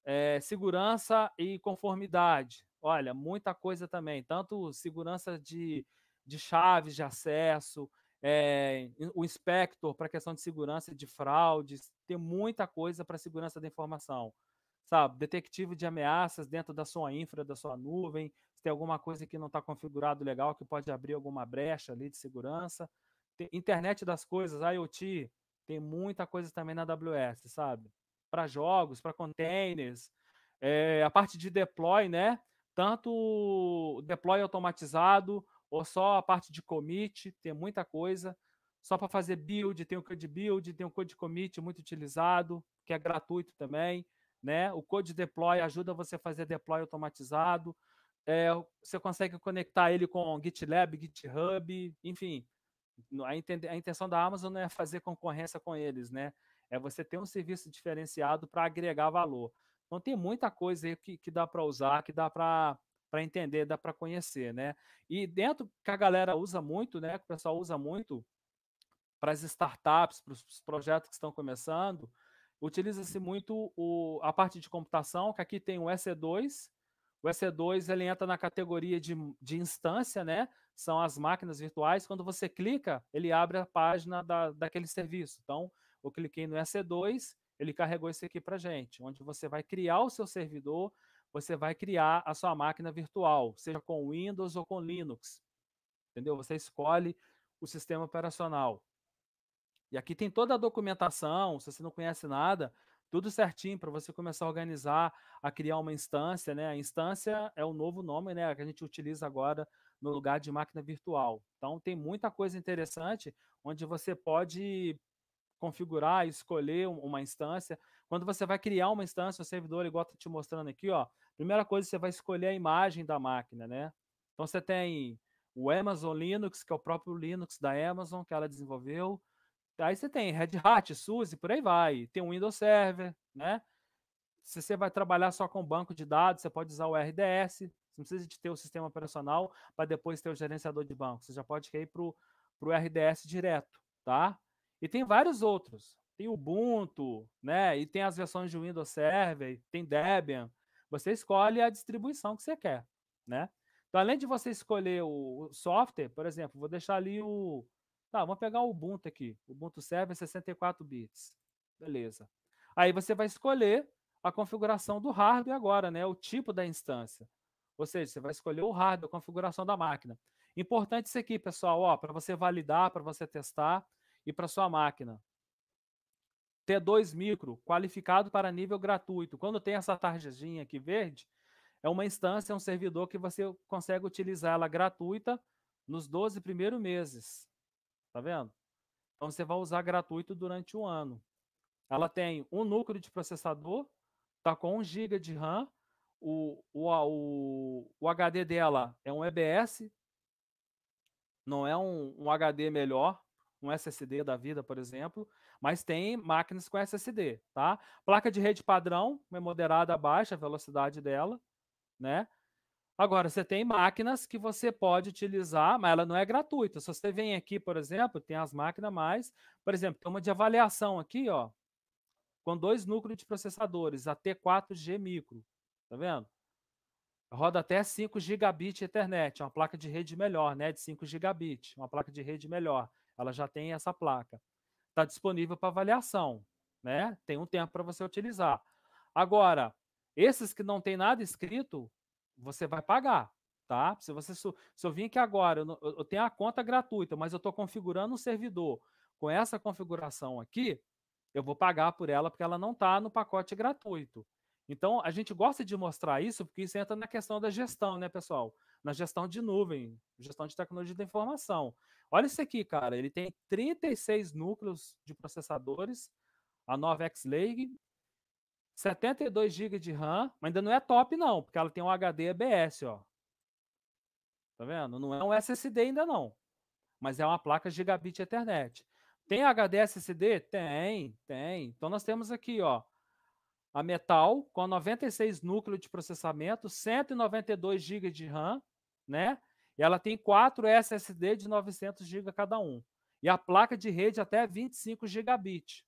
É, segurança e conformidade. Olha, muita coisa também, tanto segurança de, de chaves de acesso, é, o inspector para questão de segurança de fraudes, tem muita coisa para segurança da informação sabe, detective de ameaças dentro da sua infra, da sua nuvem, se tem alguma coisa que não está configurado legal, que pode abrir alguma brecha ali de segurança. Tem internet das coisas, IoT, tem muita coisa também na AWS, sabe? Para jogos, para containers, é, a parte de deploy, né? Tanto deploy automatizado ou só a parte de commit, tem muita coisa. Só para fazer build, tem o code build, tem o code commit muito utilizado, que é gratuito também. Né? O Code Deploy ajuda você a fazer deploy automatizado. É, você consegue conectar ele com GitLab, GitHub, enfim. A, intenção da Amazon não é fazer concorrência com eles, né? É você ter um serviço diferenciado para agregar valor. Então tem muita coisa aí que, que dá para usar, que dá para entender, dá para conhecer, né? E dentro que a galera usa muito, né? Que o pessoal usa muito para as startups, para os projetos que estão começando, utiliza-se muito o, a parte de computação, que aqui tem o EC2. O EC2 ele entra na categoria de, de instância, né? São as máquinas virtuais. Quando você clica, ele abre a página da, daquele serviço. Então, eu cliquei no EC2, ele carregou isso aqui para gente, onde você vai criar o seu servidor, você vai criar a sua máquina virtual, seja com Windows ou com Linux. Entendeu? Você escolhe o sistema operacional. E aqui tem toda a documentação, se você não conhece nada, tudo certinho para você começar a organizar, a criar uma instância, né? A instância é o novo nome, né, que a gente utiliza agora no lugar de máquina virtual. Então tem muita coisa interessante onde você pode configurar, escolher uma instância. Quando você vai criar uma instância, o servidor, igual está te mostrando aqui, ó, primeira coisa, você vai escolher a imagem da máquina, né? Então você tem o Amazon Linux, que é o próprio Linux da Amazon, que ela desenvolveu, Aí você tem Red Hat, SUSE, por aí vai. Tem o Windows Server, né? Se você vai trabalhar só com banco de dados, você pode usar o RDS. Você não precisa de ter o sistema operacional para depois ter o gerenciador de banco. Você já pode ir para o RDS direto, tá? E tem vários outros. Tem Ubuntu, né? E tem as versões de Windows Server, tem Debian. Você escolhe a distribuição que você quer, né? Então, além de você escolher o software, por exemplo, vou deixar ali o, Tá, vamos pegar o Ubuntu aqui. Ubuntu serve 64 bits. Beleza. Aí você vai escolher a configuração do hardware agora, né? O tipo da instância. Ou seja, você vai escolher o hardware, a configuração da máquina. Importante isso aqui, pessoal, ó, para você validar, para você testar e para sua máquina. T2 micro, qualificado para nível gratuito. Quando tem essa tarjinha aqui verde, é uma instância, é um servidor que você consegue utilizar ela gratuita nos 12 primeiros meses. Tá vendo? Então você vai usar gratuito durante um ano. Ela tem um núcleo de processador, tá com 1 GB de RAM, o, o, o, o HD dela é um EBS, não é um, um, HD melhor, um SSD da vida, por exemplo, mas tem máquinas com SSD, tá? Placa de rede padrão, é moderada a baixa a velocidade dela, né? Agora, você tem máquinas que você pode utilizar, mas ela não é gratuita. Se você vem aqui, por exemplo, tem as máquinas mais, por exemplo, tem uma de avaliação aqui, ó, com dois núcleos de processadores, a T4G micro, tá vendo? Roda até 5 gigabit internet, é uma placa de rede melhor, né, de 5 gigabit, uma placa de rede melhor. Ela já tem essa placa. Está disponível para avaliação, né? Tem um tempo para você utilizar. Agora, esses que não tem nada escrito, você vai pagar, tá? Se você se eu vim aqui agora, eu, eu tenho a conta gratuita, mas eu estou configurando um servidor com essa configuração aqui, eu vou pagar por ela porque ela não está no pacote gratuito. Então, a gente gosta de mostrar isso porque isso entra na questão da gestão, né, pessoal? Na gestão de nuvem, gestão de tecnologia da informação. Olha isso aqui, cara. Ele tem 36 núcleos de processadores, a 9X Lake 72 GB de RAM, mas ainda não é top não, porque ela tem um HD EBS, ó. Tá vendo? Não é um SSD ainda não, mas é uma placa gigabit Ethernet. Tem HD SSD? Tem, tem. Então nós temos aqui, ó, a Metal com 96 núcleos de processamento, 192 GB de RAM, né? E ela tem quatro SSD de 900 GB cada um. E a placa de rede até 25 gigabit,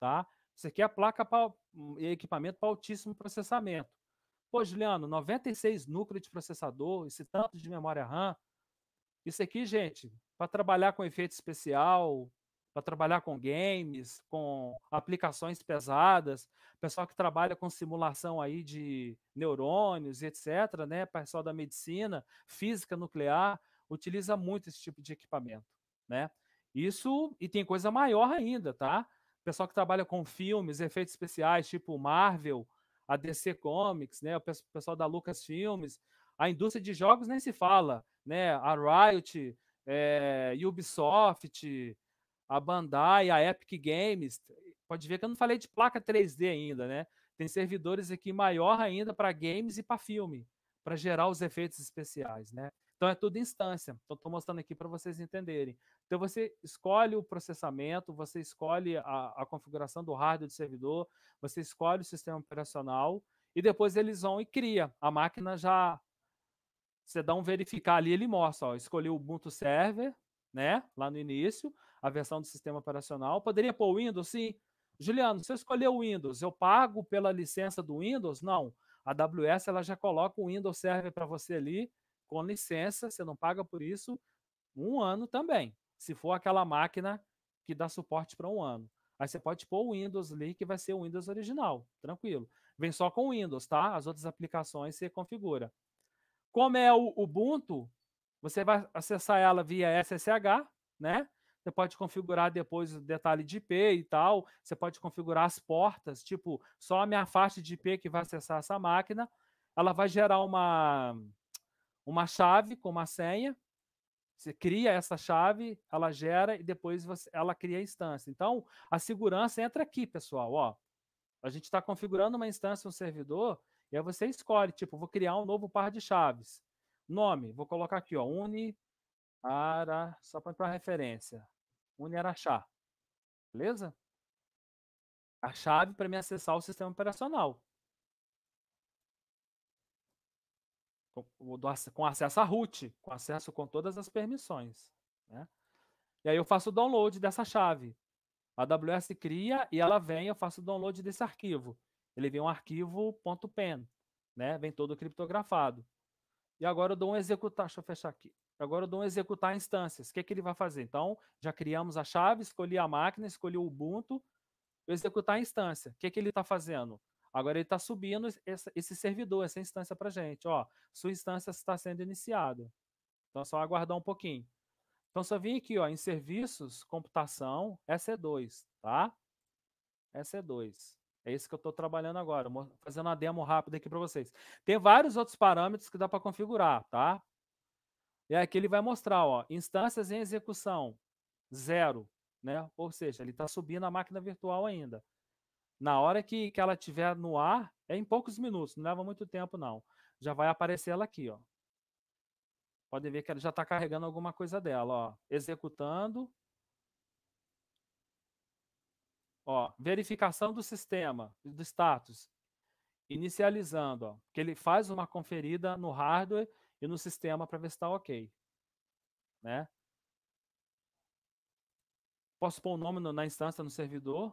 tá? Você quer é a placa hum, e equipamento para altíssimo processamento. Pô, Juliano, 96 núcleos de processador, esse tanto de memória RAM. Isso aqui, gente, para trabalhar com efeito especial, para trabalhar com games, com aplicações pesadas, pessoal que trabalha com simulação aí de neurônios, etc., né? Pessoal da medicina, física nuclear, utiliza muito esse tipo de equipamento, né? Isso e tem coisa maior ainda, tá? pessoal que trabalha com filmes, efeitos especiais, tipo Marvel, a DC Comics, né? O pessoal da Lucas Filmes, a indústria de jogos nem se fala, né? A Riot, é, Ubisoft, a Bandai, a Epic Games. Pode ver que eu não falei de placa 3D ainda, né? Tem servidores aqui maior ainda para games e para filme, para gerar os efeitos especiais, né? Então é tudo instância. Então estou mostrando aqui para vocês entenderem. Então você escolhe o processamento, você escolhe a, a configuração do hardware do servidor, você escolhe o sistema operacional e depois eles vão e cria. A máquina já você dá um verificar ali, ele mostra, ó, escolhi o Ubuntu Server, né, lá no início, a versão do sistema operacional. Poderia pôr o Windows? Sim. Juliano, se eu escolher o Windows, eu pago pela licença do Windows? Não. A AWS ela já coloca o Windows Server para você ali, com licença, você não paga por isso, um ano também se for aquela máquina que dá suporte para um ano. Aí você pode pôr o Windows ali, que vai ser o Windows original, tranquilo. Vem só com o Windows, tá? As outras aplicações você configura. Como é o Ubuntu, você vai acessar ela via SSH, né? Você pode configurar depois o detalhe de IP e tal. Você pode configurar as portas, tipo, só a minha faixa de IP que vai acessar essa máquina. Ela vai gerar uma, uma chave com uma senha, você cria essa chave, ela gera e depois você, ela cria a instância. Então, a segurança entra aqui, pessoal. Ó, a gente está configurando uma instância, um servidor, e aí você escolhe, tipo, vou criar um novo par de chaves. Nome, vou colocar aqui, ó, Uni Ara, só para referência, Uni Araxá. Beleza? A chave para me acessar o sistema operacional. com, acesso a root, com acesso com todas as permissões. Né? E aí eu faço o download dessa chave. A AWS cria e ela vem, eu faço o download desse arquivo. Ele vem um arquivo .pen, né? Vem todo criptografado. E agora eu dou um executar, deixa eu fechar aqui. Agora eu dou um executar instâncias. O que, é que ele vai fazer? Então, já criamos a chave, escolhi a máquina, escolhi o Ubuntu, executar a instância. O que, é que ele está fazendo? Agora ele está subindo essa, esse servidor, essa instância para gente. Ó, sua instância está sendo iniciada. Então é só aguardar um pouquinho. Então só vim aqui ó, em serviços, computação, EC2, tá? EC2. É isso que eu estou trabalhando agora, fazendo uma demo rápida aqui para vocês. Tem vários outros parâmetros que dá para configurar, tá? E aqui ele vai mostrar, ó, instâncias em execução, zero, né? Ou seja, ele está subindo a máquina virtual ainda. Na hora que, que ela tiver no ar, é em poucos minutos, não leva muito tempo, não. Já vai aparecer ela aqui, ó. Podem ver que ela já está carregando alguma coisa dela, ó. Executando. Ó, verificação do sistema, do status. Inicializando, ó. Que ele faz uma conferida no hardware e no sistema para ver se está ok. Né? Posso pôr o um nome no, na instância no servidor.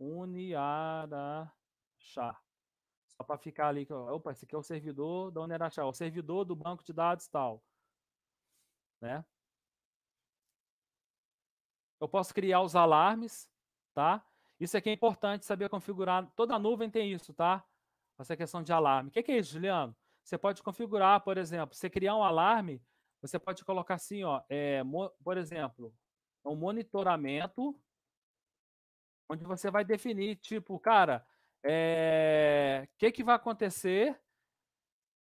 Uniaraxá. Só para ficar ali, opa, esse aqui é o servidor da Uniaraxá, o servidor do banco de dados tal. Né? Eu posso criar os alarmes, tá? Isso aqui é importante saber configurar. Toda a nuvem tem isso, tá? Essa questão de alarme. O que é isso, Juliano? Você pode configurar, por exemplo, você criar um alarme, você pode colocar assim, ó, é, por exemplo, é um monitoramento onde você vai definir, tipo, cara, o eh, é, que, que vai acontecer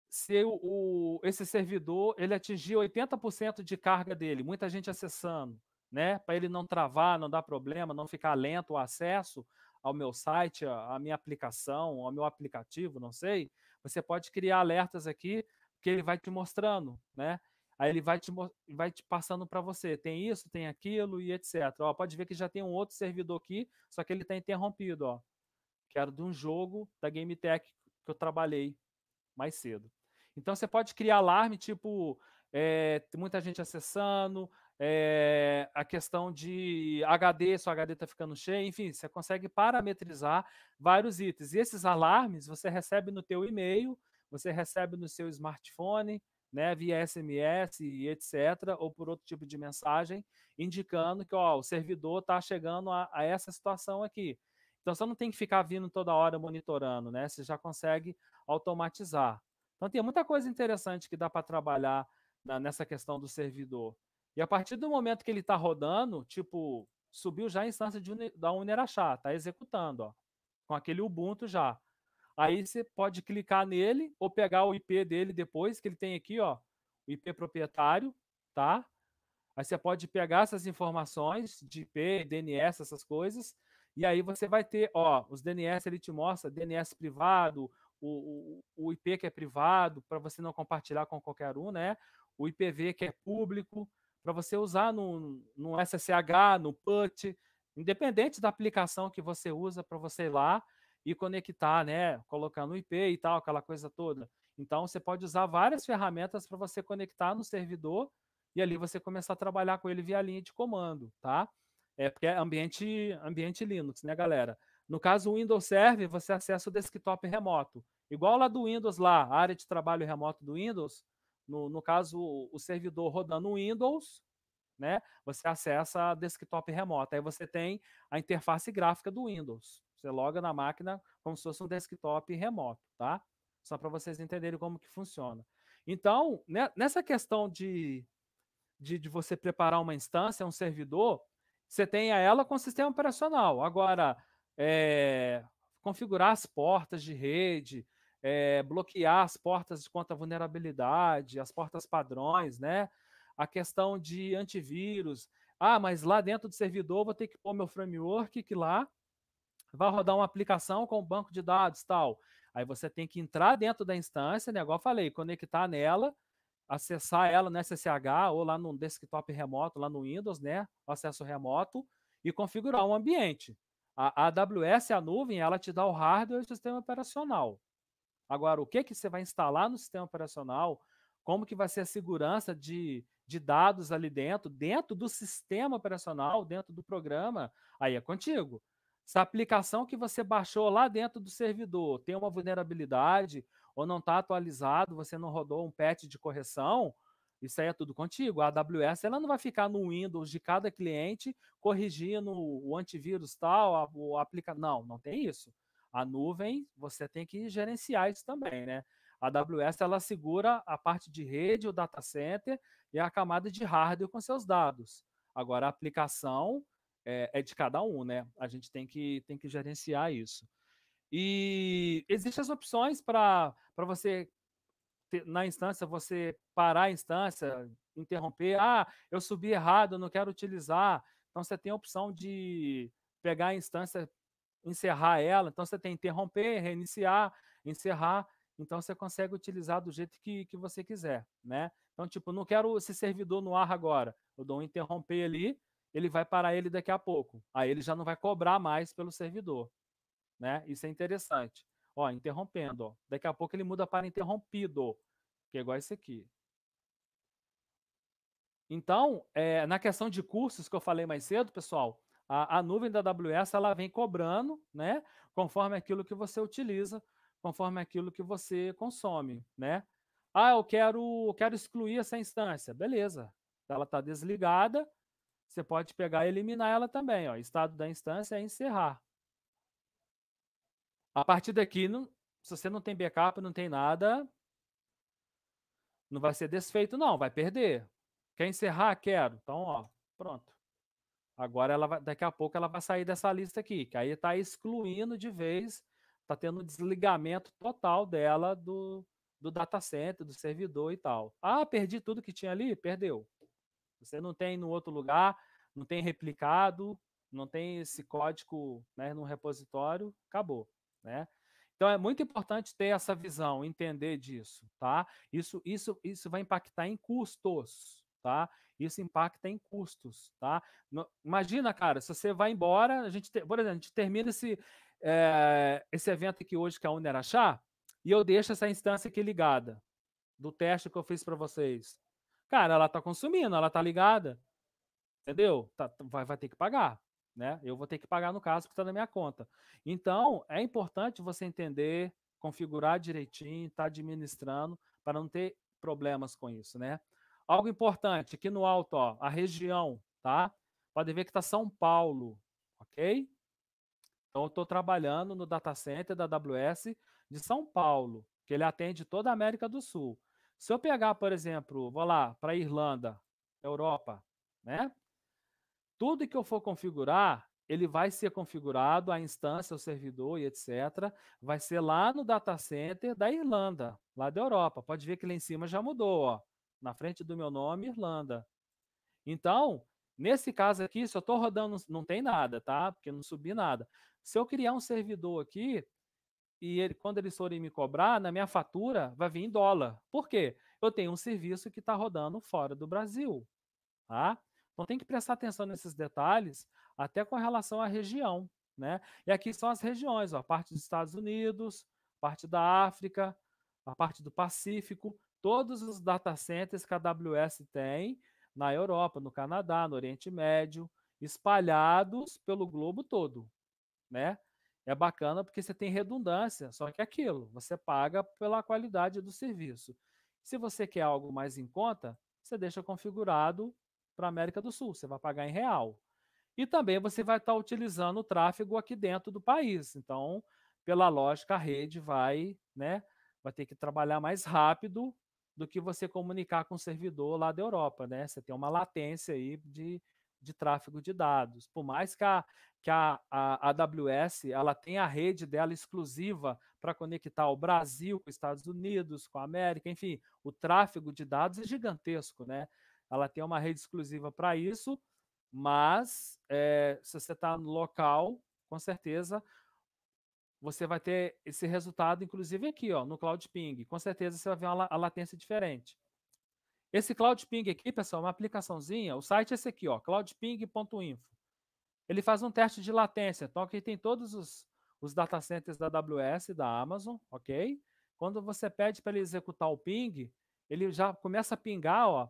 se o, o, esse servidor ele atingir 80% de carga dele, muita gente acessando, né? Para ele não travar, não dar problema, não ficar lento o acesso ao meu site, à minha aplicação, ao meu aplicativo, não sei. Você pode criar alertas aqui que ele vai te mostrando, né? Aí ele vai te, vai te passando para você, tem isso, tem aquilo e etc. Ó, pode ver que já tem um outro servidor aqui, só que ele está interrompido, ó. Que era de um jogo da Game Tech que eu trabalhei mais cedo. Então você pode criar alarme, tipo, é, muita gente acessando, é, a questão de HD, seu HD está ficando cheio, enfim, você consegue parametrizar vários itens. E esses alarmes você recebe no teu e-mail, você recebe no seu smartphone, né, via SMS e etc., ou por outro tipo de mensagem, indicando que ó, o servidor está chegando a, a, essa situação aqui. Então você não tem que ficar vindo toda hora monitorando, né? Você já consegue automatizar. Então tem muita coisa interessante que dá para trabalhar na, nessa questão do servidor. E a partir do momento que ele está rodando, tipo, subiu já a instância de, da Unirachá, está executando, ó, com aquele Ubuntu já. Aí você pode clicar nele ou pegar o IP dele depois, que ele tem aqui, ó, o IP proprietário, tá? Aí você pode pegar essas informações de IP, DNS, essas coisas, e aí você vai ter, ó, os DNS ele te mostra DNS privado, o, o, o IP que é privado, para você não compartilhar com qualquer um, né? O IPv que é público, para você usar no, no SSH, no PUT, independente da aplicação que você usa para você ir lá e conectar, né? Colocar no IP e tal, aquela coisa toda. Então você pode usar várias ferramentas para você conectar no servidor e ali você começar a trabalhar com ele via linha de comando, tá? É porque é ambiente, ambiente Linux, né, galera? No caso, o Windows Server, você acessa o desktop remoto. Igual lá do Windows, lá, a área de trabalho remoto do Windows, no, no caso, o servidor rodando o Windows, né? Você acessa desktop remoto. Aí você tem a interface gráfica do Windows. Você loga na máquina como se fosse um desktop remoto, tá? Só para vocês entenderem como que funciona. Então, né, nessa questão de, de, de você preparar uma instância, um servidor, você tem ela com o sistema operacional. Agora, é, configurar as portas de rede, é, bloquear as portas de conta vulnerabilidade, as portas padrões, né? A questão de antivírus. Ah, mas lá dentro do servidor vou ter que pôr meu framework que lá vai rodar uma aplicação com o um banco de dados tal. Aí você tem que entrar dentro da instância, né, igual eu falei, conectar nela, acessar ela no SSH ou lá no desktop remoto, lá no Windows, né, acesso remoto, e configurar um ambiente. A AWS, a nuvem, ela te dá o hardware e o sistema operacional. Agora, o que, que você vai instalar no sistema operacional, como que vai ser a segurança de, de dados ali dentro, dentro do sistema operacional, dentro do programa, aí é contigo. Se a aplicação que você baixou lá dentro do servidor tem uma vulnerabilidade ou não está atualizado, você não rodou um patch de correção, isso aí é tudo contigo. A AWS ela não vai ficar no Windows de cada cliente corrigindo o antivírus tal, a, o aplica... Não, não tem isso. A nuvem, você tem que gerenciar isso também, né? A AWS ela segura a parte de rede, o data center e a camada de hardware com seus dados. Agora, a aplicação, é, é de cada um, né? A gente tem que, tem que gerenciar isso. E existem as opções para você, ter, na instância, você parar a instância, interromper. Ah, eu subi errado, não quero utilizar. Então, você tem a opção de pegar a instância, encerrar ela. Então, você tem interromper, reiniciar, encerrar. Então, você consegue utilizar do jeito que, que você quiser, né? Então, tipo, não quero esse servidor no ar agora. Eu dou um interromper ali, ele vai parar ele daqui a pouco. Aí ele já não vai cobrar mais pelo servidor. Né? Isso é interessante. Ó, interrompendo. Ó. Daqui a pouco ele muda para interrompido, que é igual esse aqui. Então, é, na questão de cursos que eu falei mais cedo, pessoal, a, a, nuvem da AWS ela vem cobrando, né? Conforme aquilo que você utiliza, conforme aquilo que você consome, né? Ah, eu quero, quero excluir essa instância. Beleza. Ela está desligada, você pode pegar e eliminar ela também. Ó. Estado da instância é encerrar. A partir daqui, não, se você não tem backup, não tem nada, não vai ser desfeito, não. Vai perder. Quer encerrar? Quero. Então, ó, pronto. Agora, ela vai, daqui a pouco, ela vai sair dessa lista aqui, que aí está excluindo de vez, está tendo um desligamento total dela do, do data center, do servidor e tal. Ah, perdi tudo que tinha ali? Perdeu. Você não tem no outro lugar, não tem replicado, não tem esse código né, no repositório, acabou, né? Então é muito importante ter essa visão, entender disso, tá? Isso, isso, isso vai impactar em custos, tá? Isso impacta em custos, tá? imagina, cara, se você vai embora, a gente, por exemplo, a gente termina esse, é, esse evento aqui hoje que é a Unerachá e eu deixo essa instância aqui ligada do teste que eu fiz para vocês. Cara, ela tá consumindo, ela tá ligada. Entendeu? Tá, vai, vai ter que pagar. Né? Eu vou ter que pagar no caso, porque está na minha conta. Então, é importante você entender, configurar direitinho, estar tá administrando, para não ter problemas com isso, né? Algo importante, aqui no alto, ó, a região, tá? Pode ver que está São Paulo, ok? Então, eu estou trabalhando no data center da AWS de São Paulo, que ele atende toda a América do Sul. Se eu pegar, por exemplo, vou lá para a Irlanda, Europa, né? Tudo que eu for configurar, ele vai ser configurado, a instância, o servidor e etc. Vai ser lá no data center da Irlanda, lá da Europa. Pode ver que lá em cima já mudou, ó. Na frente do meu nome, Irlanda. Então, nesse caso aqui, se eu estou rodando, não tem nada, tá? Porque não subi nada. Se eu criar um servidor aqui, e ele, quando eles forem me cobrar, na minha fatura vai vir em dólar. Por quê? Eu tenho um serviço que está rodando fora do Brasil. Tá? Então tem que prestar atenção nesses detalhes, até com relação à região. Né? E aqui são as regiões, a parte dos Estados Unidos, parte da África, a parte do Pacífico, todos os data centers que a AWS tem na Europa, no Canadá, no Oriente Médio, espalhados pelo globo todo, né? É bacana porque você tem redundância, só que é aquilo, você paga pela qualidade do serviço. Se você quer algo mais em conta, você deixa configurado para a América do Sul, você vai pagar em real. E também você vai estar tá utilizando o tráfego aqui dentro do país. Então, pela lógica, a rede vai, né, vai ter que trabalhar mais rápido do que você comunicar com o servidor lá da Europa, né? Você tem uma latência aí de de tráfego de dados. Por mais que a, que a, a AWS ela tem a rede dela exclusiva para conectar o Brasil com os Estados Unidos, com a América, enfim, o tráfego de dados é gigantesco, né? Ela tem uma rede exclusiva para isso, mas é, se você está no local, com certeza você vai ter esse resultado, inclusive aqui, ó, no Cloud Ping. Com certeza você vai ver uma, latência diferente. Esse Cloud Ping aqui, pessoal, é uma aplicaçãozinha. O site é esse aqui, ó, cloudping.info. Ele faz um teste de latência. Então, aqui tem todos os, os data centers da AWS e da Amazon, ok? Quando você pede para ele executar o ping, ele já começa a pingar, ó,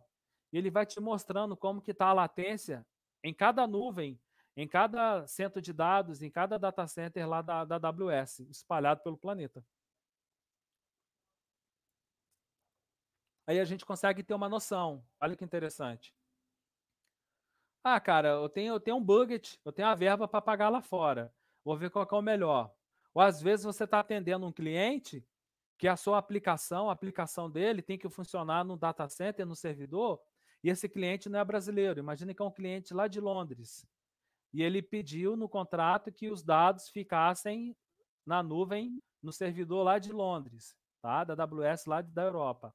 e ele vai te mostrando como que está a latência em cada nuvem, em cada centro de dados, em cada data center lá da, da AWS, espalhado pelo planeta. Aí a gente consegue ter uma noção. Olha que interessante. Ah, cara, eu tenho, eu tenho um budget, eu tenho a verba para pagar lá fora. Vou ver qual é o melhor. Ou às vezes você está atendendo um cliente que a sua aplicação, a aplicação dele tem que funcionar no data center, no servidor, e esse cliente não é brasileiro. Imagina que é um cliente lá de Londres. E ele pediu no contrato que os dados ficassem na nuvem, no servidor lá de Londres, tá? da AWS lá da Europa.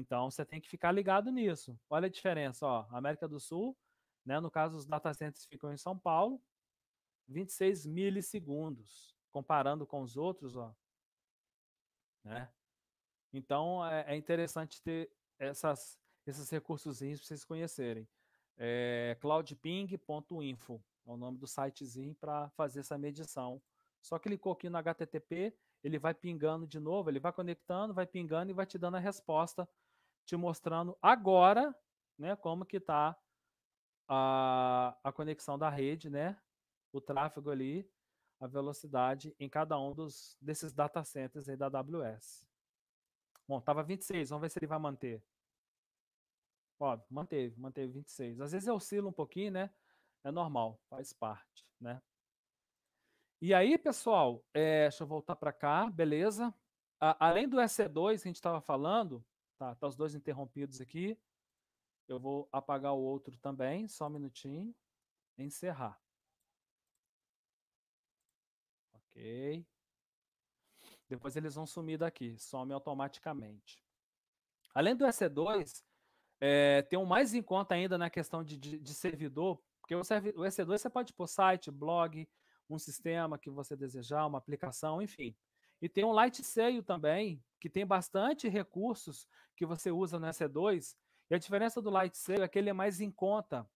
Então você tem que ficar ligado nisso. Olha a diferença, ó, América do Sul, né, no caso os data centers ficam em São Paulo, 26 milissegundos, comparando com os outros, ó, né? Então é, é interessante ter essas, esses recursos para vocês conhecerem. É, cloudping.info é o nome do sitezinho para fazer essa medição. Só clicou aqui no HTTP, ele vai pingando de novo, ele vai conectando, vai pingando e vai te dando a resposta te mostrando agora, né, como que está a, a conexão da rede, né, o tráfego ali, a velocidade em cada um dos, desses data centers aí da AWS. Bom, estava 26, vamos ver se ele vai manter. Ó, manteve, manteve 26. Às vezes eu oscilo um pouquinho, né? É normal, faz parte, né? E aí, pessoal, é, deixa eu voltar para cá, beleza? A, além do EC2 que a gente estava falando, Tá, tá os dois interrompidos aqui. Eu vou apagar o outro também, só um minutinho. Encerrar. Ok. Depois eles vão sumir daqui, some automaticamente. Além do EC2, é, tem um mais em conta ainda na questão de, de, de servidor, porque o, servi o EC2 você pode pôr site, blog, um sistema que você desejar, uma aplicação, enfim. E tem um light sale também, que tem bastante recursos que você usa no EC2. E a diferença do light sale é que ele é mais em conta.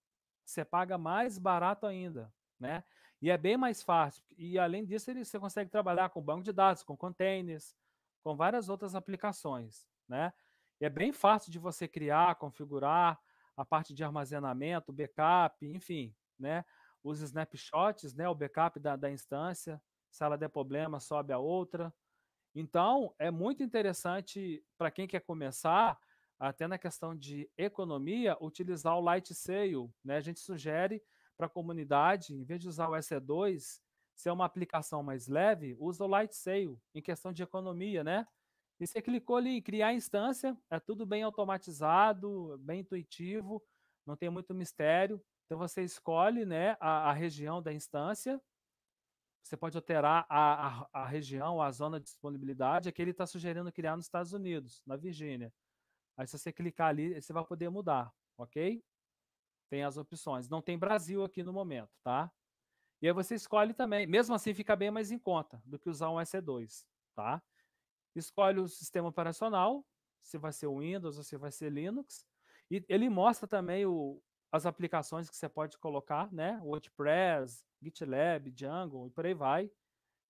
Você paga mais barato ainda, né? E é bem mais fácil. E além disso, ele, você consegue trabalhar com banco de dados, com containers, com várias outras aplicações, né? E é bem fácil de você criar, configurar a parte de armazenamento, backup, enfim, né? Os snapshots, né? O backup da, da instância se ela der problema, sobe a outra. Então, é muito interessante para quem quer começar, até na questão de economia, utilizar o Light Sale. Né? A gente sugere para a comunidade, em vez de usar o EC2, se é uma aplicação mais leve, usa o Light Sale em questão de economia, né? E você clicou ali em criar instância, é tudo bem automatizado, bem intuitivo, não tem muito mistério. Então você escolhe né, a, a região da instância, você pode alterar a, a, a, região, a zona de disponibilidade, é que ele está sugerindo criar nos Estados Unidos, na Virgínia. Aí, se você clicar ali, você vai poder mudar, ok? Tem as opções. Não tem Brasil aqui no momento, tá? E aí você escolhe também. Mesmo assim, fica bem mais em conta do que usar um se 2 tá? Escolhe o sistema operacional, se vai ser Windows ou se vai ser Linux. E ele mostra também o, as aplicações que você pode colocar, né? WordPress, GitLab, Django e por aí vai.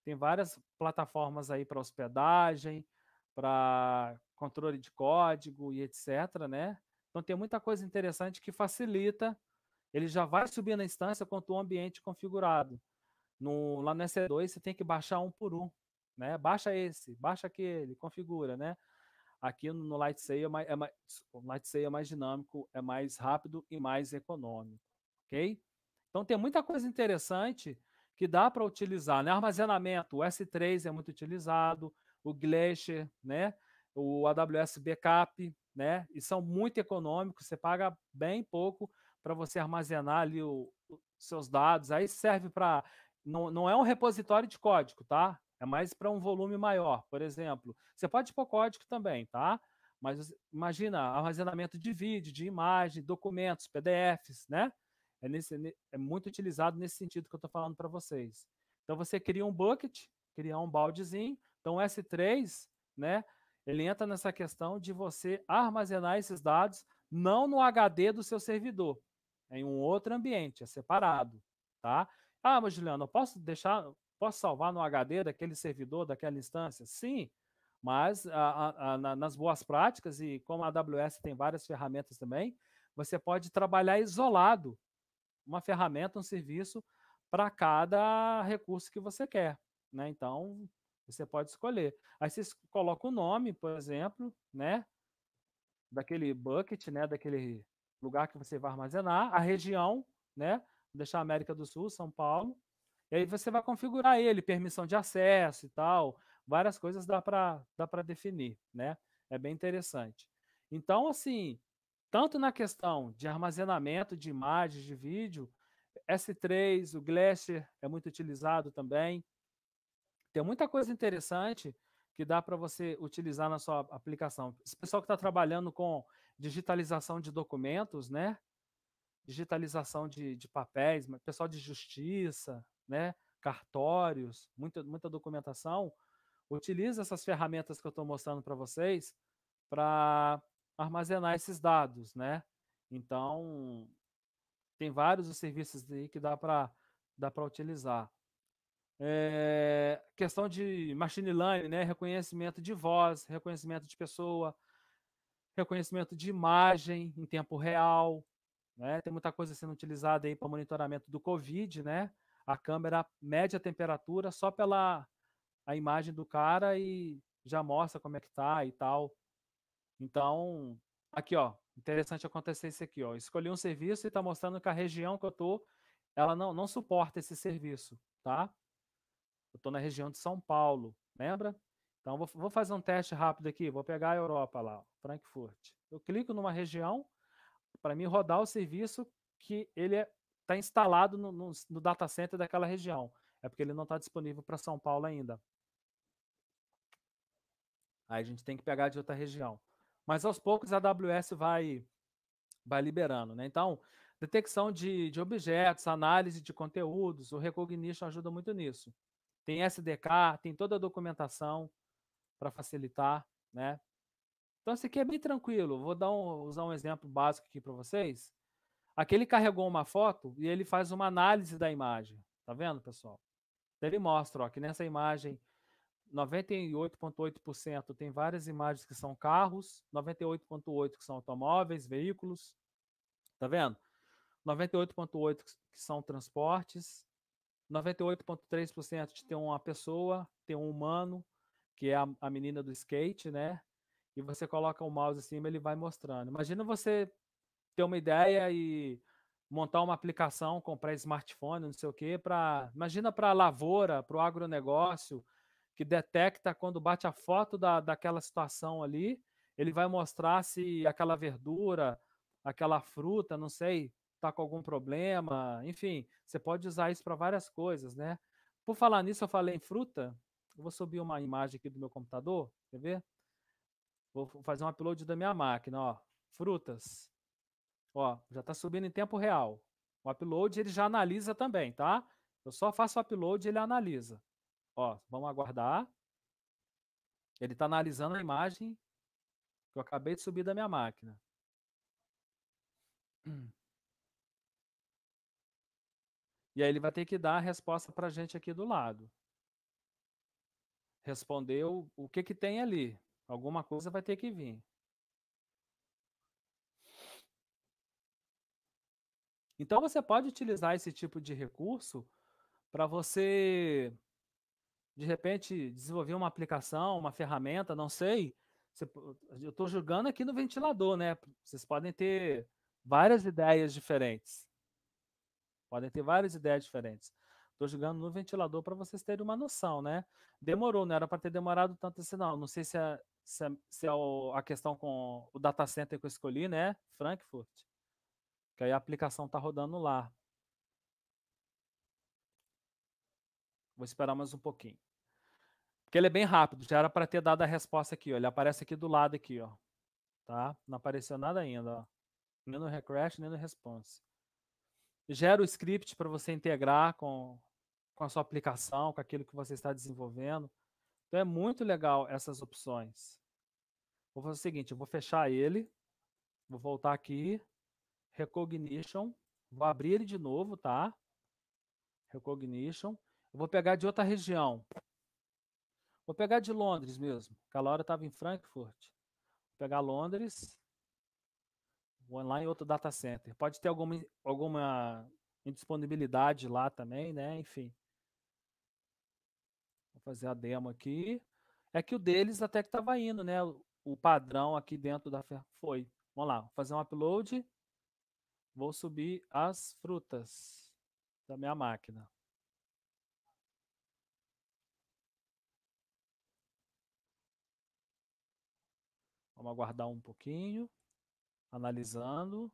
Tem várias plataformas aí para hospedagem, para controle de código e etc, né? Então tem muita coisa interessante que facilita. Ele já vai subir na instância quanto o ambiente configurado. No, lá no EC2 você tem que baixar um por um, né? Baixa esse, baixa aquele, configura, né? Aqui no Light Sail é mais, é mais, o Light Sail é mais dinâmico, é mais rápido e mais econômico, ok? Então tem muita coisa interessante que dá para utilizar, né? Armazenamento, o S3 é muito utilizado, o Glacier, né? O AWS Backup, né? E são muito econômicos, você paga bem pouco para você armazenar ali os seus dados. Aí serve para não, não é um repositório de código, tá? É mais para um volume maior, por exemplo. Você pode pôr código também, tá? Mas imagina armazenamento de vídeo, de imagem, documentos, PDFs, né? É, nesse, é muito utilizado nesse sentido que eu estou falando para vocês. Então você cria um bucket, cria um baldezinho. Então S3, né? Ele entra nessa questão de você armazenar esses dados não no HD do seu servidor, é em um outro ambiente, é separado, tá? Ah, mas Juliano, eu posso deixar Posso salvar no HD daquele servidor, daquela instância? Sim, mas a, a, nas boas práticas, e como a AWS tem várias ferramentas também, você pode trabalhar isolado uma ferramenta, um serviço para cada recurso que você quer. Né? Então, você pode escolher. Aí você coloca o nome, por exemplo, né? daquele bucket, né? daquele lugar que você vai armazenar, a região, né? Vou deixar América do Sul, São Paulo, e aí você vai configurar ele, permissão de acesso e tal, várias coisas dá para dá para definir, né? É bem interessante. Então, assim, tanto na questão de armazenamento de imagens, de vídeo, S3, o Glacier é muito utilizado também. Tem muita coisa interessante que dá para você utilizar na sua aplicação. Esse pessoal que está trabalhando com digitalização de documentos, né? Digitalização de, de papéis, pessoal de justiça, né, cartórios, muita, muita documentação, utiliza essas ferramentas que eu estou mostrando para vocês para armazenar esses dados, né? Então, tem vários os serviços aí que dá para dá para utilizar. É, questão de machine learning, né? Reconhecimento de voz, reconhecimento de pessoa, reconhecimento de imagem em tempo real, né? Tem muita coisa sendo utilizada aí para monitoramento do COVID, né? a câmera mede a temperatura só pela a imagem do cara e já mostra como é que tá e tal. Então, aqui ó, interessante acontecer isso aqui ó. Escolhi um serviço e tá mostrando que a região que eu tô, ela não não suporta esse serviço, tá? Eu tô na região de São Paulo, lembra? Então vou, vou fazer um teste rápido aqui, vou pegar a Europa lá, Frankfurt. Eu clico numa região para mim rodar o serviço que ele é está instalado no, no, no data center daquela região. É porque ele não está disponível para São Paulo ainda. Aí a gente tem que pegar de outra região. Mas aos poucos a AWS vai, vai liberando. Né? Então, detecção de, de objetos, análise de conteúdos, o Recognition ajuda muito nisso. Tem SDK, tem toda a documentação para facilitar. Né? Então, isso aqui é bem tranquilo. Vou dar um, usar um exemplo básico aqui para vocês. Aqui ele carregou uma foto e ele faz uma análise da imagem. Tá vendo, pessoal? Ele mostra ó, que nessa imagem 98,8% tem várias imagens que são carros, 98,8% que são automóveis, veículos. Tá vendo? 98,8% que são transportes, 98,3% de ter uma pessoa, ter um humano, que é a, a menina do skate, né? E você coloca o mouse em cima, ele vai mostrando. Imagina você ter uma ideia e montar uma aplicação, comprar smartphone, não sei o quê, para imagina para a lavoura, para o agronegócio, que detecta quando bate a foto da, daquela situação ali, ele vai mostrar se aquela verdura, aquela fruta, não sei, está com algum problema, enfim, você pode usar isso para várias coisas, né? Por falar nisso, eu falei em fruta, eu vou subir uma imagem aqui do meu computador, quer ver? Vou fazer um upload da minha máquina, ó, frutas. Ó, já está subindo em tempo real. O upload ele já analisa também, tá? Eu só faço o upload e ele analisa. Ó, vamos aguardar. Ele está analisando a imagem que eu acabei de subir da minha máquina. E aí ele vai ter que dar a resposta para a gente aqui do lado. Respondeu o que, que tem ali. Alguma coisa vai ter que vir. Então você pode utilizar esse tipo de recurso para você, de repente, desenvolver uma aplicação, uma ferramenta, não sei. Eu estou jogando aqui no ventilador, né? Vocês podem ter várias ideias diferentes. Podem ter várias ideias diferentes. Estou jogando no ventilador para vocês terem uma noção, né? Demorou, não era para ter demorado tanto assim, não. Não sei se é, se é, se é o, a questão com o data center que eu escolhi, né? Frankfurt que aí a aplicação está rodando lá. Vou esperar mais um pouquinho. Porque ele é bem rápido, já era para ter dado a resposta aqui, ó. ele aparece aqui do lado aqui, ó. Tá? Não apareceu nada ainda, ó. Nem no request, nem no response. Gera o script para você integrar com, com a sua aplicação, com aquilo que você está desenvolvendo. Então é muito legal essas opções. Vou fazer o seguinte, eu vou fechar ele, vou voltar aqui, Recognition. Vou abrir ele de novo, tá? Recognition. Eu vou pegar de outra região. Vou pegar de Londres mesmo. Aquela hora eu estava em Frankfurt. Vou pegar Londres. Vou lá em outro data center. Pode ter alguma, alguma indisponibilidade lá também, né? Enfim. Vou fazer a demo aqui. É que o deles até que estava indo, né? O padrão aqui dentro da... Foi. Vamos lá. Vou fazer um upload. Vou subir as frutas da minha máquina. Vamos aguardar um pouquinho, analisando.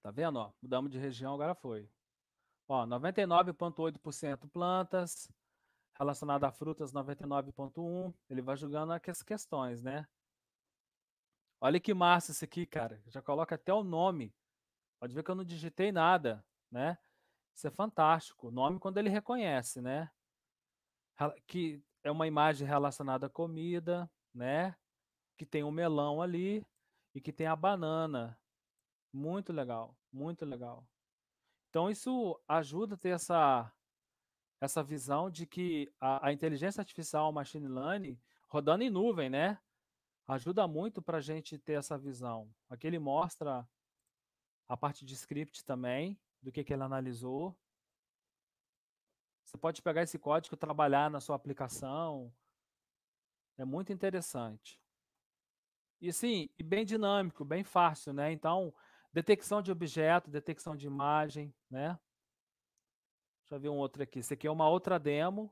Tá vendo? Ó, mudamos de região, agora foi. Ó, 99,8% plantas, relacionado a frutas 99.1, ele vai julgando as questões, né? Olha que massa isso aqui, cara. Já coloca até o nome. Pode ver que eu não digitei nada, né? Isso é fantástico. O nome quando ele reconhece, né? Que é uma imagem relacionada à comida, né? Que tem o um melão ali e que tem a banana. Muito legal, muito legal. Então isso ajuda a ter essa essa visão de que a, a inteligência artificial, o machine learning, rodando em nuvem, né? Ajuda muito para a gente ter essa visão. Aqui ele mostra a parte de script também, do que, que ele analisou. Você pode pegar esse código e trabalhar na sua aplicação. É muito interessante. E sim, e bem dinâmico, bem fácil, né? Então, detecção de objeto, detecção de imagem, né? Deixa eu ver um outro aqui. Esse aqui é uma outra demo.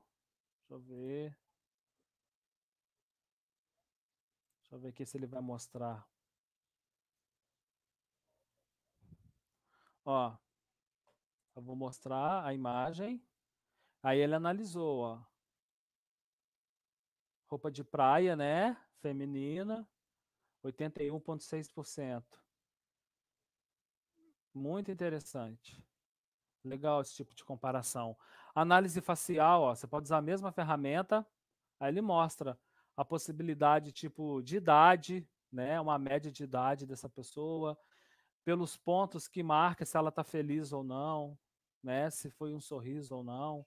Deixa eu ver. Deixa eu ver aqui se ele vai mostrar. Ó, eu vou mostrar a imagem. Aí ele analisou, ó. Roupa de praia, né? Feminina, 81,6%. Muito interessante. Legal esse tipo de comparação. Análise facial, ó, você pode usar a mesma ferramenta, aí ele mostra a possibilidade tipo de idade, né, uma média de idade dessa pessoa, pelos pontos que marca se ela está feliz ou não, né, se foi um sorriso ou não.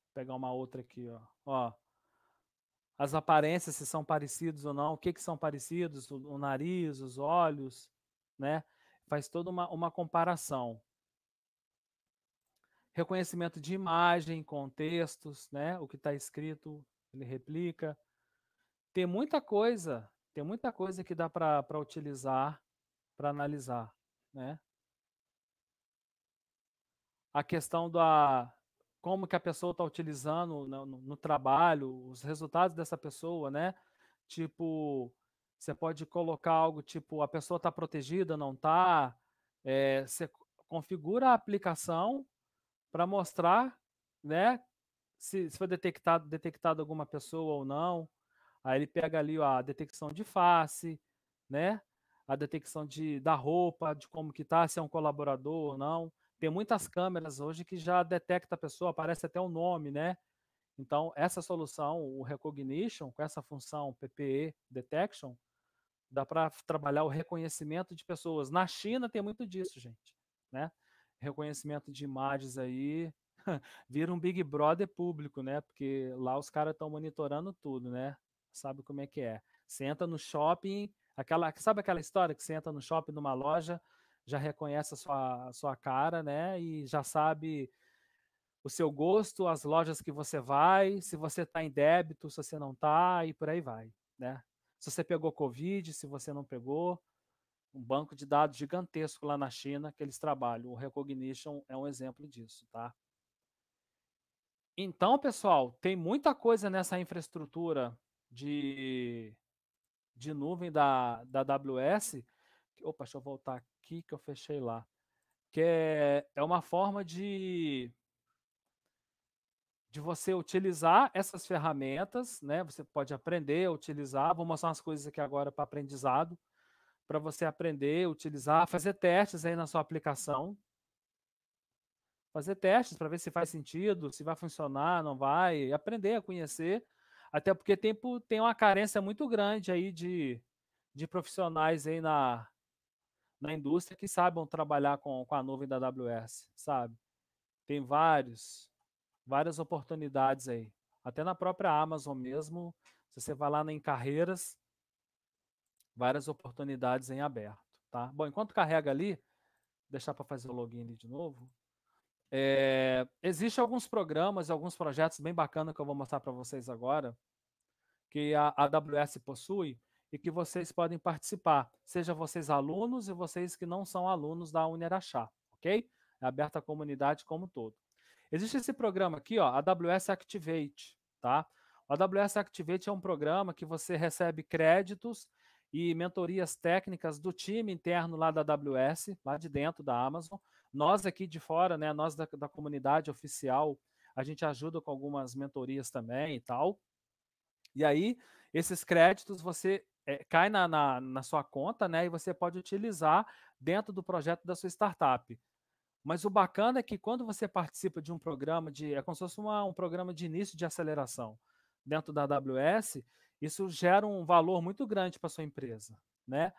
Vou pegar uma outra aqui, ó. ó. As aparências se são parecidos ou não, o que que são parecidos, o, o nariz, os olhos, né? faz toda uma, uma comparação. Reconhecimento de imagem, contextos, né? o que está escrito, ele replica. Tem muita coisa, tem muita coisa que dá para utilizar, para analisar. Né? A questão da, como que a pessoa está utilizando no, no, no, trabalho, os resultados dessa pessoa, né? Tipo, você pode colocar algo tipo a pessoa está protegida, não está. É, eh, você configura a aplicação para mostrar, né, se, se foi detectado detectado alguma pessoa ou não. Aí ele pega ali ó, a detecção de face, né, a detecção de, da roupa, de como que tá, se é um colaborador ou não. Tem muitas câmeras hoje que já detecta a pessoa, aparece até o um nome, né? Então, essa solução, o Recognition, com essa função PPE Detection, Dá para trabalhar o reconhecimento de pessoas. Na China tem muito disso, gente. Né? Reconhecimento de imagens aí vira um Big Brother público, né? Porque lá os caras estão monitorando tudo, né? Sabe como é que é? Você entra no shopping, aquela, sabe aquela história que você entra no shopping numa loja, já reconhece a sua, a sua cara, né? E já sabe o seu gosto, as lojas que você vai, se você está em débito, se você não está, e por aí vai, né? se você pegou Covid, se você não pegou. Um banco de dados gigantesco lá na China que eles trabalham. O Recognition é um exemplo disso, tá? Então, pessoal, tem muita coisa nessa infraestrutura de, de nuvem da, da AWS. Opa, deixa eu voltar aqui que eu fechei lá. Que é, é uma forma de de você utilizar essas ferramentas, né? Você pode aprender a utilizar. Vou mostrar umas coisas aqui agora para aprendizado, para você aprender, utilizar, fazer testes aí na sua aplicação. Fazer testes para ver se faz sentido, se vai funcionar, não vai, aprender a conhecer, até porque tem, tem uma carência muito grande aí de, de profissionais aí na, na indústria que saibam trabalhar com, com a nuvem da AWS, sabe? Tem vários várias oportunidades aí. Até na própria Amazon mesmo, se você vai lá em carreiras, várias oportunidades em aberto, tá? Bom, enquanto carrega ali, deixar para fazer o login ali de novo. É, eh, Existem alguns programas, alguns projetos bem bacanas que eu vou mostrar para vocês agora, que a AWS possui e que vocês podem participar, seja vocês alunos e vocês que não são alunos da Unerachá, ok? É aberta à comunidade como um todo. Existe esse programa aqui, ó, AWS Activate, tá? O AWS Activate é um programa que você recebe créditos e mentorias técnicas do time interno lá da AWS, lá de dentro da Amazon. Nós aqui de fora, né, nós da, da comunidade oficial, a gente ajuda com algumas mentorias também e tal. E aí, esses créditos você é, cai na, na, na, sua conta, né? E você pode utilizar dentro do projeto da sua startup. Mas o bacana é que quando você participa de um programa de. É como se fosse uma, um programa de início de aceleração dentro da AWS, isso gera um valor muito grande para sua empresa, né?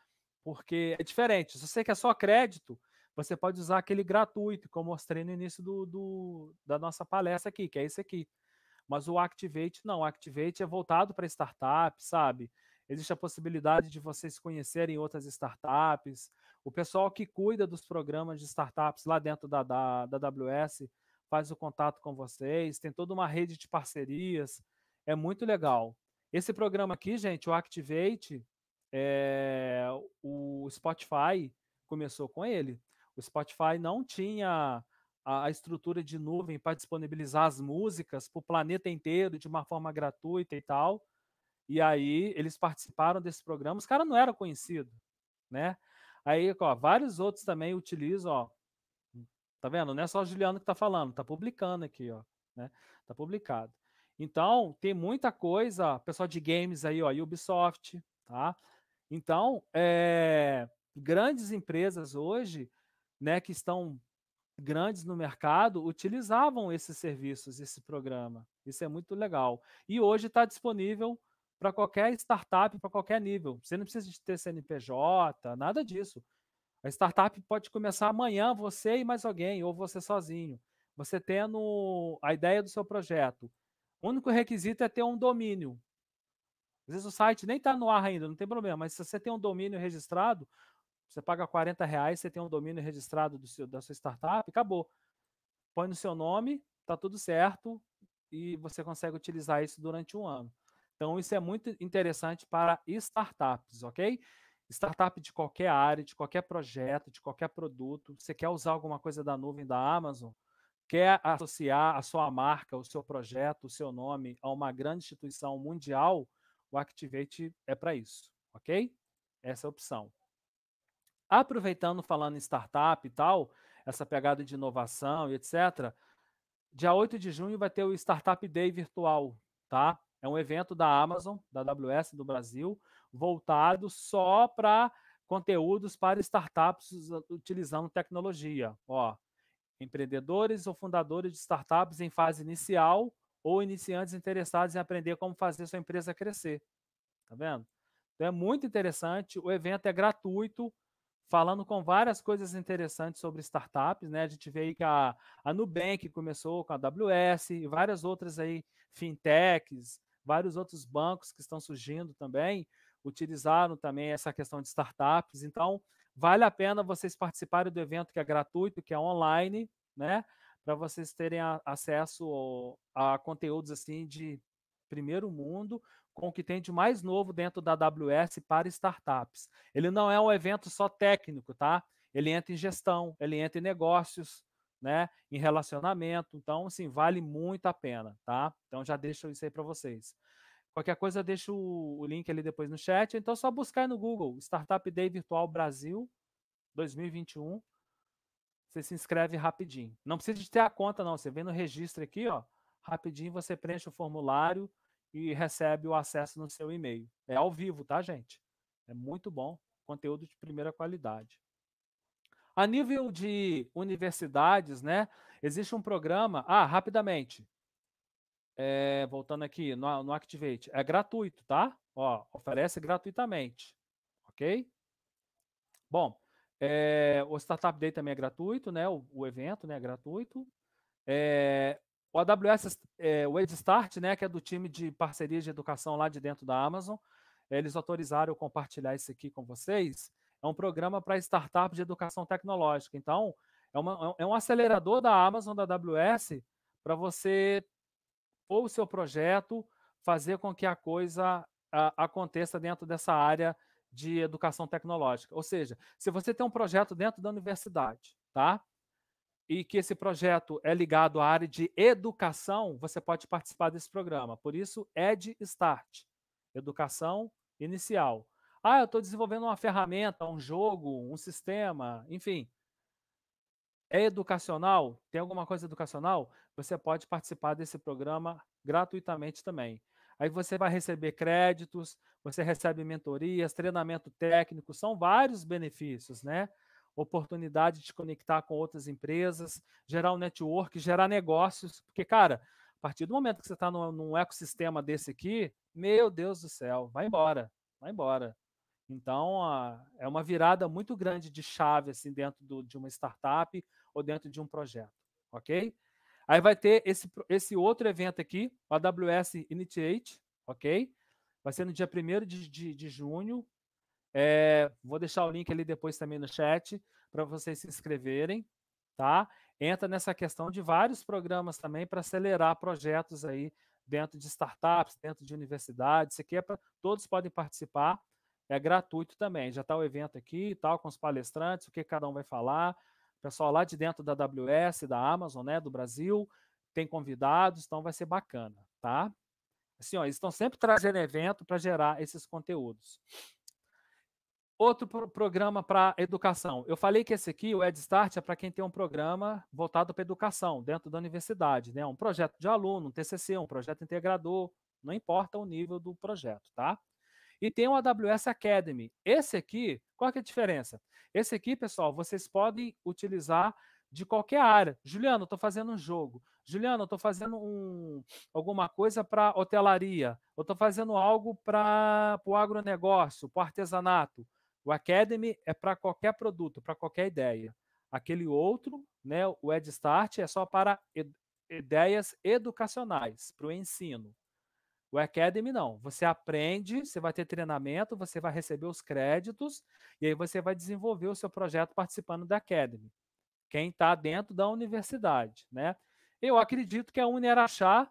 Porque é diferente. Se você quer só crédito, você pode usar aquele gratuito, como eu mostrei no início do, do, da nossa palestra aqui, que é esse aqui. Mas o Activate, não. O Activate é voltado para startup, sabe? Existe a possibilidade de vocês conhecerem outras startups, o pessoal que cuida dos programas de startups lá dentro da, da, da AWS faz o contato com vocês, tem toda uma rede de parcerias, é muito legal. Esse programa aqui, gente, o Activate, é, o Spotify começou com ele. O Spotify não tinha a, estrutura de nuvem para disponibilizar as músicas para o planeta inteiro de uma forma gratuita e tal. E aí eles participaram desse programa. Os caras não eram conhecidos, né? Aí, ó, vários outros também utilizam, ó. Tá vendo? Não é só o Juliano que tá falando, tá publicando aqui, ó, né? Tá publicado. Então, tem muita coisa, pessoal de games aí, ó, Ubisoft, tá? Então, é, grandes empresas hoje, né, que estão grandes no mercado, utilizavam esses serviços, esse programa. Isso é muito legal. E hoje está disponível para qualquer startup, para qualquer nível. Você não precisa de ter CNPJ, nada disso. A startup pode começar amanhã, você e mais alguém, ou você sozinho. Você tendo a ideia do seu projeto. O único requisito é ter um domínio. Às vezes o site nem está no ar ainda, não tem problema, mas se você tem um domínio registrado, você paga 40 reais, você tem um domínio registrado do seu, da sua startup, acabou. Põe no seu nome, está tudo certo, e você consegue utilizar isso durante um ano. Então, isso é muito interessante para startups, ok? Startup de qualquer área, de qualquer projeto, de qualquer produto. Você quer usar alguma coisa da nuvem da Amazon? Quer associar a sua marca, o seu projeto, o seu nome a uma grande instituição mundial? O Activate é para isso, ok? Essa é a opção. Aproveitando, falando em startup e tal, essa pegada de inovação e etc., dia 8 de junho vai ter o Startup Day virtual, tá? É um evento da Amazon, da AWS do Brasil, voltado só para conteúdos para startups utilizando tecnologia. Ó, empreendedores ou fundadores de startups em fase inicial ou iniciantes interessados em aprender como fazer sua empresa crescer. Tá vendo? Então é muito interessante, o evento é gratuito, falando com várias coisas interessantes sobre startups, né? A gente vê aí que a, a Nubank começou com a AWS e várias outras aí fintechs, Vários outros bancos que estão surgindo também utilizaram também essa questão de startups. Então, vale a pena vocês participarem do evento que é gratuito, que é online, né? Para vocês terem a, acesso ao, a conteúdos assim de primeiro mundo, com o que tem de mais novo dentro da AWS para startups. Ele não é um evento só técnico, tá? Ele entra em gestão, ele entra em negócios, né, em relacionamento. Então, assim, vale muito a pena, tá? Então já deixo isso aí para vocês. Qualquer coisa eu deixo o link ali depois no chat. Então é só buscar no Google Startup Day Virtual Brasil 2021. Você se inscreve rapidinho. Não precisa de ter a conta não, você vem no registro aqui, ó, rapidinho você preenche o formulário e recebe o acesso no seu e-mail. É ao vivo, tá, gente? É muito bom, conteúdo de primeira qualidade. A nível de universidades, né? Existe um programa. Ah, rapidamente. É, voltando aqui no, no Activate. É gratuito, tá? Ó, oferece gratuitamente. Ok? Bom, é, o Startup Day também é gratuito, né? O, o evento né, é gratuito. É, o AWS, é, o EdStart, né, que é do time de parcerias de educação lá de dentro da Amazon, eles autorizaram eu compartilhar isso aqui com vocês é um programa para startups de educação tecnológica. Então, é, uma, é um é acelerador da Amazon, da AWS, para você pôr o seu projeto, fazer com que a coisa a, aconteça dentro dessa área de educação tecnológica. Ou seja, se você tem um projeto dentro da universidade, tá? E que esse projeto é ligado à área de educação, você pode participar desse programa. Por isso, Ed Start, Educação Inicial. Ah, eu estou desenvolvendo uma ferramenta, um jogo, um sistema, enfim. É educacional? Tem alguma coisa educacional? Você pode participar desse programa gratuitamente também. Aí você vai receber créditos, você recebe mentorias, treinamento técnico, são vários benefícios, né? Oportunidade de conectar com outras empresas, gerar um network, gerar negócios, porque, cara, a partir do momento que você está num, ecossistema desse aqui, meu Deus do céu, vai embora, vai embora. Então, a, ah, é uma virada muito grande de chave assim dentro do, de uma startup ou dentro de um projeto, ok? Aí vai ter esse, esse outro evento aqui, o AWS Initiate, ok? Vai ser no dia 1 de, de, de junho. É, vou deixar o link ali depois também no chat para vocês se inscreverem, tá? Entra nessa questão de vários programas também para acelerar projetos aí dentro de startups, dentro de universidades. Isso aqui é para todos podem participar. É gratuito também. Já está o evento aqui e tal, com os palestrantes, o que cada um vai falar. O pessoal lá de dentro da AWS, da Amazon, né, do Brasil, tem convidados, então vai ser bacana, tá? Assim, ó, eles estão sempre trazendo evento para gerar esses conteúdos. Outro pro programa para educação. Eu falei que esse aqui, o EdStart, é para quem tem um programa voltado para educação dentro da universidade, né? Um projeto de aluno, um TCC, um projeto integrador, não importa o nível do projeto, tá? E tem o AWS Academy. Esse aqui, qual é a diferença? Esse aqui, pessoal, vocês podem utilizar de qualquer área. Juliano, estou fazendo um jogo. Juliano, estou fazendo um, alguma coisa para hotelaria. Eu estou fazendo algo para o agronegócio, para o artesanato. O Academy é para qualquer produto, para qualquer ideia. Aquele outro, né, o EdStart, é só para ideias educacionais, para o ensino. O Academy não. Você aprende, você vai ter treinamento, você vai receber os créditos e aí você vai desenvolver o seu projeto participando da Academy. Quem está dentro da universidade, né? Eu acredito que a Unerachá,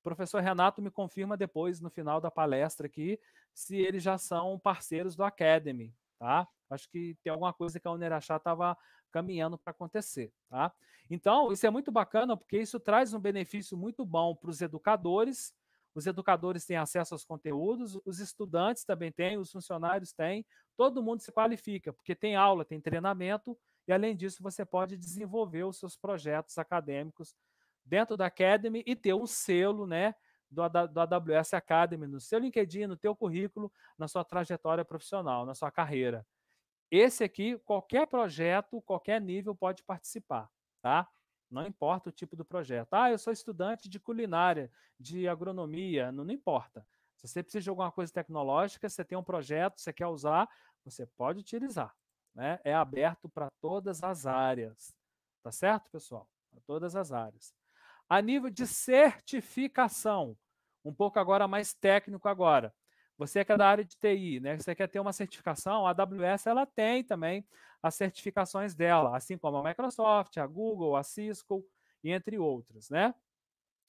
o professor Renato me confirma depois no final da palestra aqui, se eles já são parceiros do Academy, tá? Acho que tem alguma coisa que a Unerachá estava caminhando para acontecer, tá? Então, isso é muito bacana porque isso traz um benefício muito bom para os educadores, os educadores têm acesso aos conteúdos, os estudantes também têm, os funcionários têm, todo mundo se qualifica, porque tem aula, tem treinamento, e além disso, você pode desenvolver os seus projetos acadêmicos dentro da Academy e ter um selo, né? Do, do AWS Academy, no seu LinkedIn, no teu currículo, na sua trajetória profissional, na sua carreira. Esse aqui, qualquer projeto, qualquer nível pode participar, tá? Não importa o tipo do projeto. Ah, eu sou estudante de culinária, de agronomia, não, não importa. Se você precisa de alguma coisa tecnológica, você tem um projeto, você quer usar, você pode utilizar. Né? É aberto para todas as áreas. Tá certo, pessoal? Para todas as áreas. A nível de certificação, um pouco agora mais técnico agora. Você que é da área de TI, né? Você quer ter uma certificação, a AWS ela tem também as certificações dela, assim como a Microsoft, a Google, a Cisco e entre outras, né?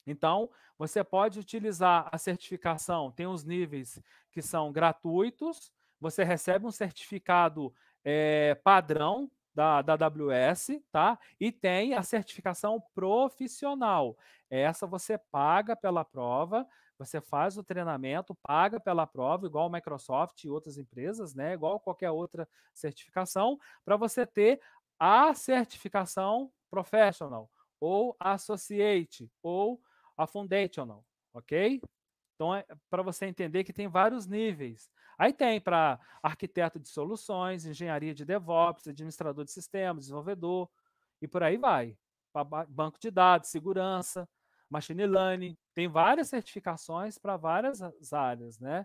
Então, você pode utilizar a certificação, tem os níveis que são gratuitos, você recebe um certificado é, padrão da, da AWS, tá? E tem a certificação profissional. Essa você paga pela prova, você faz o treinamento, paga pela prova, igual a Microsoft e outras empresas, né? Igual qualquer outra certificação, para você ter a certificação professional, ou associate, ou a foundational, ok? Então, é para você entender que tem vários níveis. Aí tem para arquiteto de soluções, engenharia de DevOps, administrador de sistemas, desenvolvedor, e por aí vai. Para banco de dados, segurança, machine learning, tem várias certificações para várias áreas, né?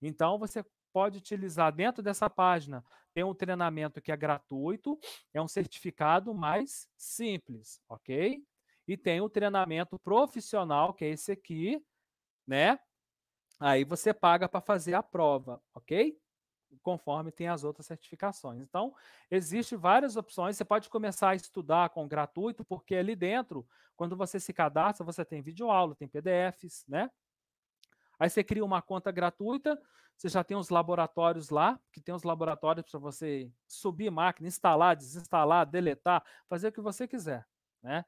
Então você pode utilizar dentro dessa página, tem um treinamento que é gratuito, é um certificado mais simples, OK? E tem o um treinamento profissional, que é esse aqui, né? Aí você paga para fazer a prova, OK? conforme tem as outras certificações. Então, hum. existe várias opções. Você pode começar a estudar com gratuito, porque ali dentro, quando você se cadastra, você tem videoaula, tem PDFs, né? Aí você cria uma conta gratuita, você já tem os laboratórios lá, que tem os laboratórios para você subir máquina, instalar, desinstalar, deletar, fazer o que você quiser, né?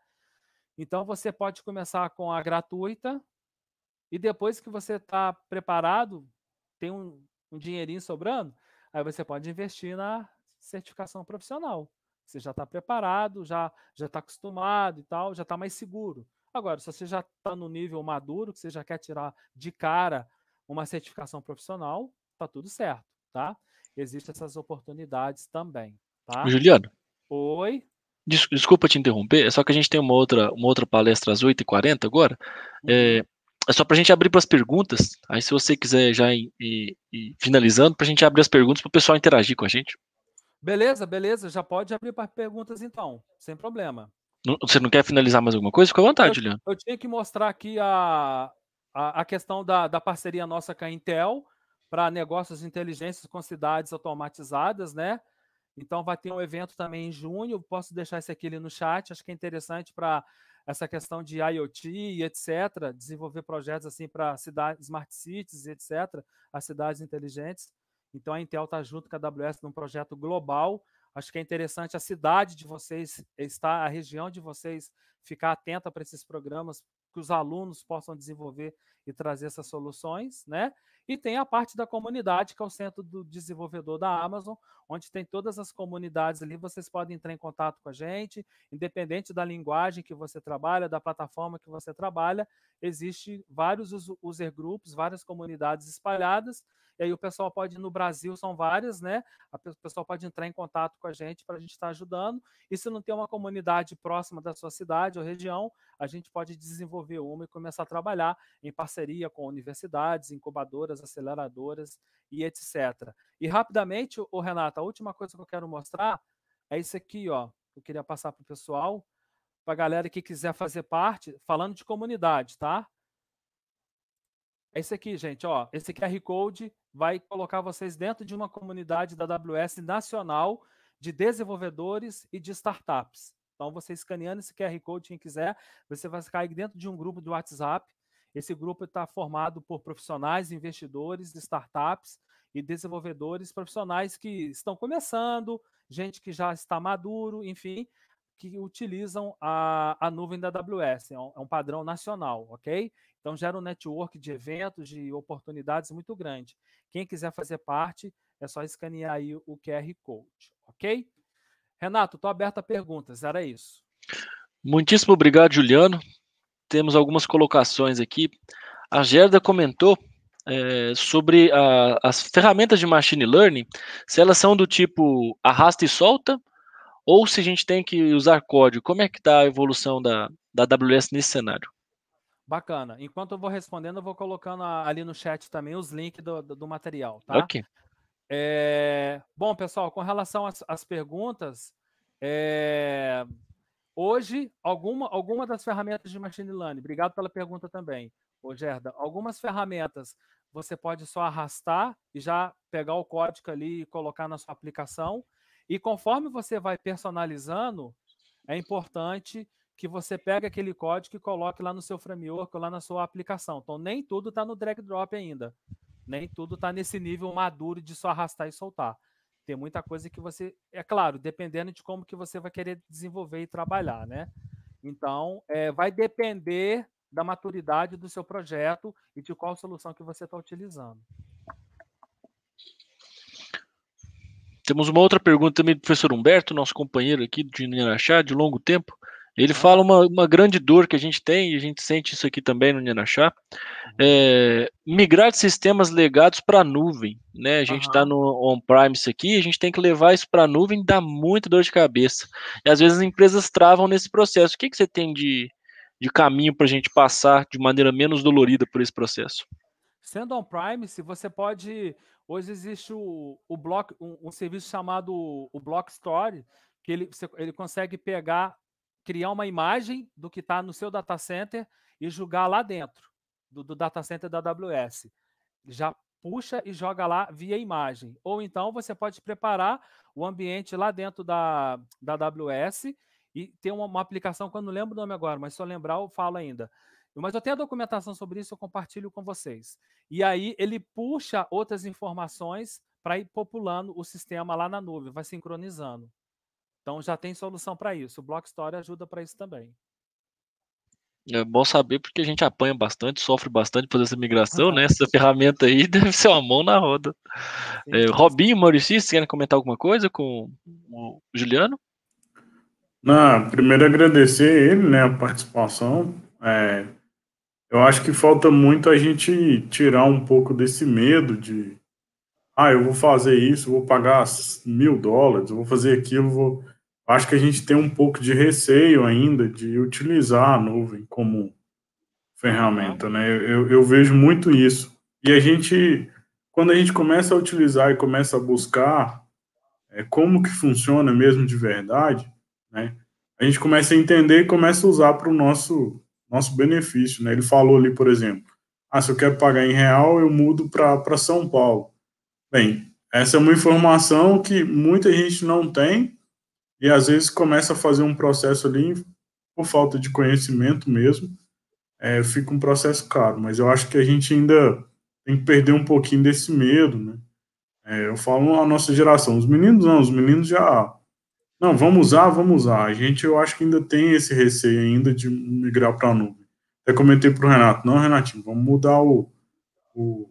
Então você pode começar com a gratuita e depois que você está preparado, tem um, um dinheirinho sobrando, aí você pode investir na certificação profissional. Você já está preparado, já já está acostumado e tal, já está mais seguro. Agora, se você já está no nível maduro, que você já quer tirar de cara uma certificação profissional, tá tudo certo, tá? Existem essas oportunidades também, tá? Juliano. Oi. desculpa te interromper, é só que a gente tem uma outra, uma outra palestra às 8h40 agora. É, uhum. É, é só para a gente abrir para as perguntas. Aí, se você quiser já ir, ir, ir finalizando, para a gente abrir as perguntas para o pessoal interagir com a gente. Beleza, beleza. Já pode abrir para perguntas então, sem problema. Não, você não quer finalizar mais alguma coisa? Fica à vontade, Juliano. Eu tinha que mostrar aqui a, a, a questão da, da parceria nossa com a Intel para negócios de inteligência com cidades automatizadas, né? Então vai ter um evento também em junho. Posso deixar esse aqui ali no chat, acho que é interessante para essa questão de IoT etc., desenvolver projetos assim para cidades, smart cities, etc., as cidades inteligentes. Então a Intel está junto com a AWS num projeto global. Acho que é interessante a cidade de vocês estar, a região de vocês ficar atenta para esses programas, que os alunos possam desenvolver e trazer essas soluções, né? E tem a parte da comunidade, que é o centro do desenvolvedor da Amazon, onde tem todas as comunidades ali. Vocês podem entrar em contato com a gente, independente da linguagem que você trabalha, da plataforma que você trabalha, existe vários user groups, várias comunidades espalhadas. E aí o pessoal pode, no Brasil são várias, né? O pessoal pode entrar em contato com a gente para a gente estar tá ajudando. E se não tem uma comunidade próxima da sua cidade ou região, a gente pode desenvolver uma e começar a trabalhar em parceria com universidades, incubadoras das aceleradoras e etc. E rapidamente, o Renato, a última coisa que eu quero mostrar é isso aqui, ó. Eu queria passar para o pessoal, para a galera que quiser fazer parte, falando de comunidade, tá? É isso aqui, gente, ó. Esse QR Code vai colocar vocês dentro de uma comunidade da AWS nacional de desenvolvedores e de startups. Então, você escaneando esse QR Code, quem quiser, você vai cair dentro de um grupo do WhatsApp esse grupo está formado por profissionais, investidores, startups e desenvolvedores profissionais que estão começando, gente que já está maduro, enfim, que utilizam a, a nuvem da AWS. É um, é um padrão nacional, ok? Então gera um network de eventos, de oportunidades muito grande. Quem quiser fazer parte, é só escanear aí o QR Code, ok? Renato, estou aberto a perguntas, era isso. Muitíssimo obrigado, Juliano temos algumas colocações aqui. A Gerda comentou é, sobre a, as ferramentas de machine learning, se elas são do tipo arrasta e solta, ou se a gente tem que usar código. Como é que está a evolução da, da AWS nesse cenário? Bacana. Enquanto eu vou respondendo, eu vou colocando ali no chat também os links do, do, do material, tá? Ok. É... Bom, pessoal, com relação às, às perguntas, é... Hoje, alguma, alguma das ferramentas de machine learning, obrigado pela pergunta também, ô Gerda, algumas ferramentas você pode só arrastar e já pegar o código ali e colocar na sua aplicação. E conforme você vai personalizando, é importante que você pegue aquele código e coloque lá no seu framework, lá na sua aplicação. Então, nem tudo está no drag drop ainda. Nem tudo está nesse nível maduro de só arrastar e soltar. Tem muita coisa que você. É claro, dependendo de como que você vai querer desenvolver e trabalhar, né? Então, é, vai depender da maturidade do seu projeto e de qual solução que você está utilizando. Temos uma outra pergunta também do professor Humberto, nosso companheiro aqui de Niraxá, de longo tempo. Ele fala uma, uma grande dor que a gente tem, e a gente sente isso aqui também no Ninachá, uhum. é, migrar de sistemas legados para a nuvem. Né? A gente está uhum. no on-premise aqui, a gente tem que levar isso para a nuvem, dá muita dor de cabeça. E às vezes as empresas travam nesse processo. O que, que você tem de, de caminho para a gente passar de maneira menos dolorida por esse processo? Sendo on-premise, você pode. Hoje existe o, o block, um, um serviço chamado o Block Store, que ele, você, ele consegue pegar criar uma imagem do que está no seu data center e jogar lá dentro do, do data center da AWS. Já puxa e joga lá via imagem. Ou então você pode preparar o ambiente lá dentro da, da AWS e ter uma, uma aplicação, quando não lembro o nome agora, mas se eu lembrar, eu falo ainda. Mas eu tenho a documentação sobre isso, eu compartilho com vocês. E aí ele puxa outras informações para ir populando o sistema lá na nuvem, vai sincronizando. Então já tem solução para isso. O Block Store ajuda para isso também. É bom saber porque a gente apanha bastante, sofre bastante por essa migração, né? Essa ferramenta aí deve ser uma mão na roda. É, Robinho, Maurício, vocês querem comentar alguma coisa com o Juliano? Não, primeiro agradecer ele, né, a participação. É, eu acho que falta muito a gente tirar um pouco desse medo de ah, eu vou fazer isso, vou pagar mil dólares, vou fazer aquilo, vou acho que a gente tem um pouco de receio ainda de utilizar a nuvem como ferramenta, né? Eu, eu vejo muito isso. E a gente, quando a gente começa a utilizar e começa a buscar é, como que funciona mesmo de verdade, né? A gente começa a entender e começa a usar para o nosso nosso benefício, né? Ele falou ali, por exemplo, ah, se eu quero pagar em real, eu mudo para São Paulo. Bem, essa é uma informação que muita gente não tem e às vezes começa a fazer um processo ali por falta de conhecimento mesmo, é, fica um processo caro. Mas eu acho que a gente ainda tem que perder um pouquinho desse medo, né? É, eu falo a nossa geração, os meninos não, os meninos já não, vamos usar, vamos usar. A gente, eu acho que ainda tem esse receio ainda de migrar para a nuvem. Até comentei para o Renato, não, Renatinho, vamos mudar o, o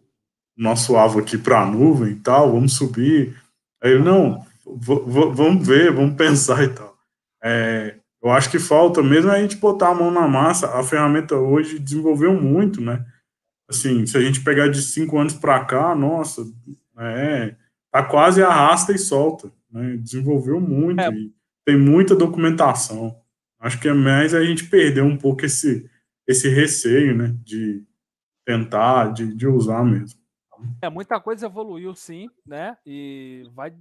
nosso alvo aqui para a nuvem e tal, vamos subir. Aí ele, não, vamos ver, vamos pensar e tal. É, eu acho que falta mesmo é a gente botar a mão na massa. A ferramenta hoje desenvolveu muito, né? Assim, se a gente pegar de cinco anos para cá, nossa, é, tá quase arrasta e solta. Né? Desenvolveu muito. É. Tem muita documentação. Acho que é mais a gente perder um pouco esse, esse receio, né? De tentar, de, de usar mesmo. É, muita coisa evoluiu sim, né? E vai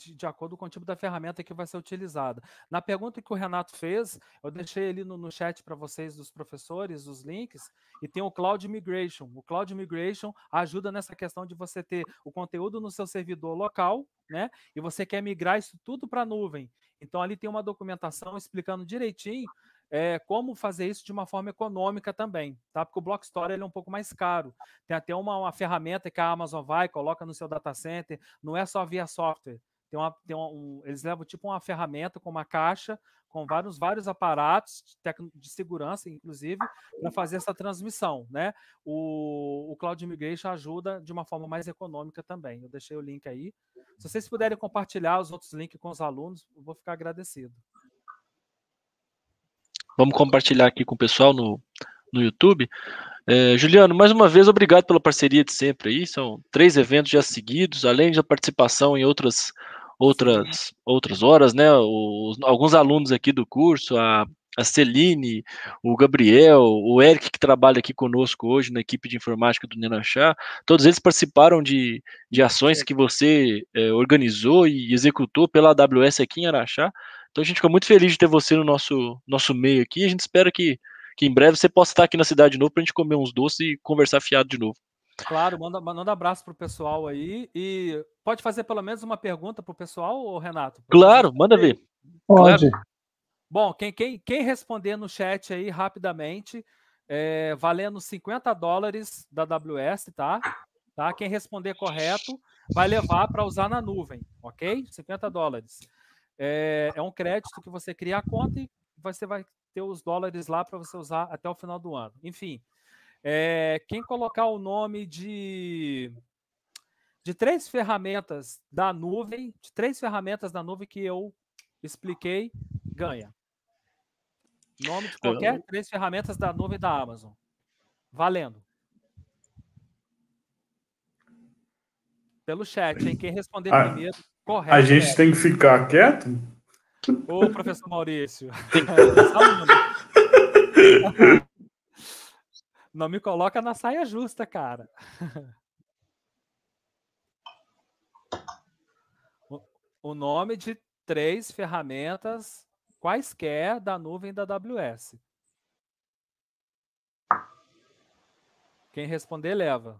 de, de, acordo com o tipo da ferramenta que vai ser utilizada. Na pergunta que o Renato fez, eu deixei ali no, no chat para vocês, dos professores, os links, e tem o Cloud Migration. O Cloud Migration ajuda nessa questão de você ter o conteúdo no seu servidor local, né? E você quer migrar isso tudo para a nuvem. Então, ali tem uma documentação explicando direitinho é, como fazer isso de uma forma econômica também, tá? Porque o Block Store ele é um pouco mais caro. Tem até uma, uma ferramenta que a Amazon vai, coloca no seu data center, não é só via software. Tem uma, tem uma, um, eles levam tipo uma ferramenta com uma caixa com vários vários aparatos de, de segurança, inclusive, para fazer essa transmissão, né? O, o Cloud Migration ajuda de uma forma mais econômica também. Eu deixei o link aí. Se vocês puderem compartilhar os outros links com os alunos, eu vou ficar agradecido. Vamos compartilhar aqui com o pessoal no, no YouTube. É, Juliano, mais uma vez, obrigado pela parceria de sempre aí. São três eventos já seguidos, além da participação em outras outras, outras horas, né? Os, alguns alunos aqui do curso, a, a Celine, o Gabriel, o Eric, que trabalha aqui conosco hoje na equipe de informática do Nenachá, todos eles participaram de, de ações que você é, organizou e executou pela AWS aqui em Araxá. Então a gente fica muito feliz de ter você no nosso, nosso meio aqui. A gente espera que, que em breve você possa estar aqui na cidade de novo para a gente comer uns doces e conversar fiado de novo. Claro, manda, manda abraço pro pessoal aí. E pode fazer pelo menos uma pergunta pro pessoal, Renato? Claro, manda ver. Pode. Claro. Bom, quem, quem, quem responder no chat aí rapidamente, é, valendo 50 dólares da AWS, tá? tá? Quem responder correto vai levar para usar na nuvem, ok? 50 dólares. É, é um crédito que você cria a conta e você vai ter os dólares lá para você usar até o final do ano. Enfim, é, quem colocar o nome de de três ferramentas da nuvem, de três ferramentas da nuvem que eu expliquei, ganha. Nome de tá qualquer eu... três ferramentas da nuvem da Amazon. Valendo. Pelo chat, hein? Quem responder ah, a, primeiro, correto. A gente tem que ficar quieto? Ô, professor Maurício. Não me coloca na saia justa, cara. o nome de três ferramentas quaisquer da nuvem da AWS. Quem responder, leva.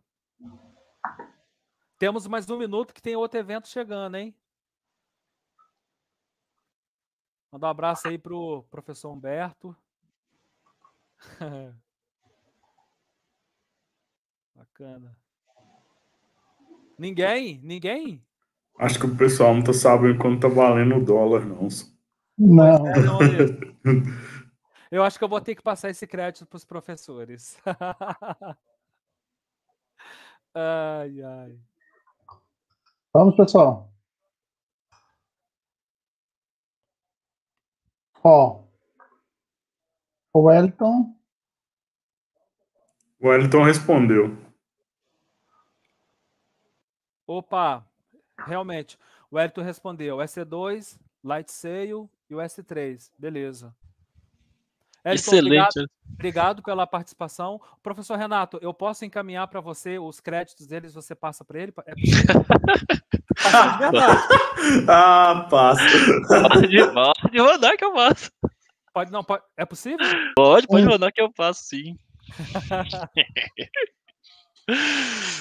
Temos mais um minuto que tem outro evento chegando, hein? Manda um abraço aí pro professor Humberto. bacana. Ninguém? Ninguém? Acho que o pessoal não tá sabendo quanto tá valendo o dólar, não. Não. É, não eu... acho que eu vou ter que passar esse crédito para os professores. ai, ai. Vamos, pessoal. Ó. O Wellington. O Wellington respondeu. Opa, realmente. O Elton respondeu: s 2 Light Sail e o S3. Beleza. Elton, Excelente. Obrigado, obrigado, pela participação. Professor Renato, eu posso encaminhar para você os créditos deles, você passa para ele? É, é ah, passa. Pode, pode que eu passo. Pode, não, pode, é possível? Pode, pode hum. rodar que eu passo, sim.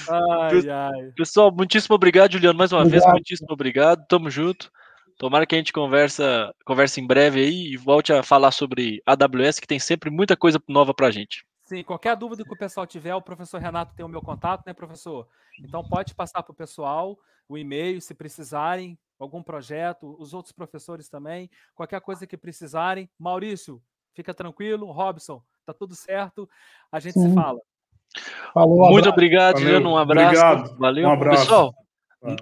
Ai, ai. Pessoal, muitíssimo obrigado, Juliano, mais uma obrigado. vez, muitíssimo obrigado, tamo junto. Tomara que a gente conversa, conversa em breve aí e volte a falar sobre AWS, que tem sempre muita coisa nova pra gente. Sim, qualquer dúvida que o pessoal tiver, o professor Renato tem o meu contato, né, professor? Então pode passar para o pessoal o e-mail, se precisarem, algum projeto, os outros professores também, qualquer coisa que precisarem. Maurício, fica tranquilo, Robson, tá tudo certo, a gente Sim. se fala. Falou, Muito obrigado, Um abraço. Obrigado. Valeu. Um abraço. Pessoal,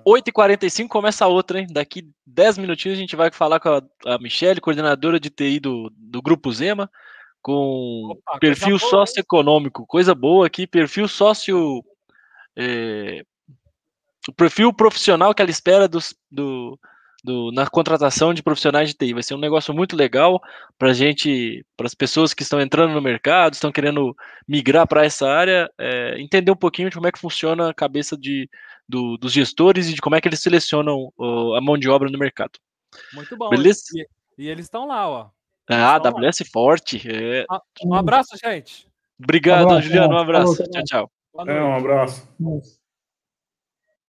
8h45 começa a outra, hein? Daqui 10 minutinhos a gente vai falar com a, a Michelle, coordenadora de TI do, do Grupo Zema, com Opa, perfil socioeconômico. Coisa boa aqui, perfil sócio. É, o perfil profissional que ela espera dos, do, do, na contratação de profissionais de TI. Vai ser um negócio muito legal para gente, para as pessoas que estão entrando no mercado, estão querendo migrar para essa área, é, entender um pouquinho de como é que funciona a cabeça de, do, dos gestores e de como é que eles selecionam a mão de obra no mercado. Muito bom. Beleza? E, e eles estão lá, ó. ah, AWS forte. É. Ah, um abraço, gente. Obrigado, um abraço, Juliano. Um abraço. Tchau, tchau. É, um abraço.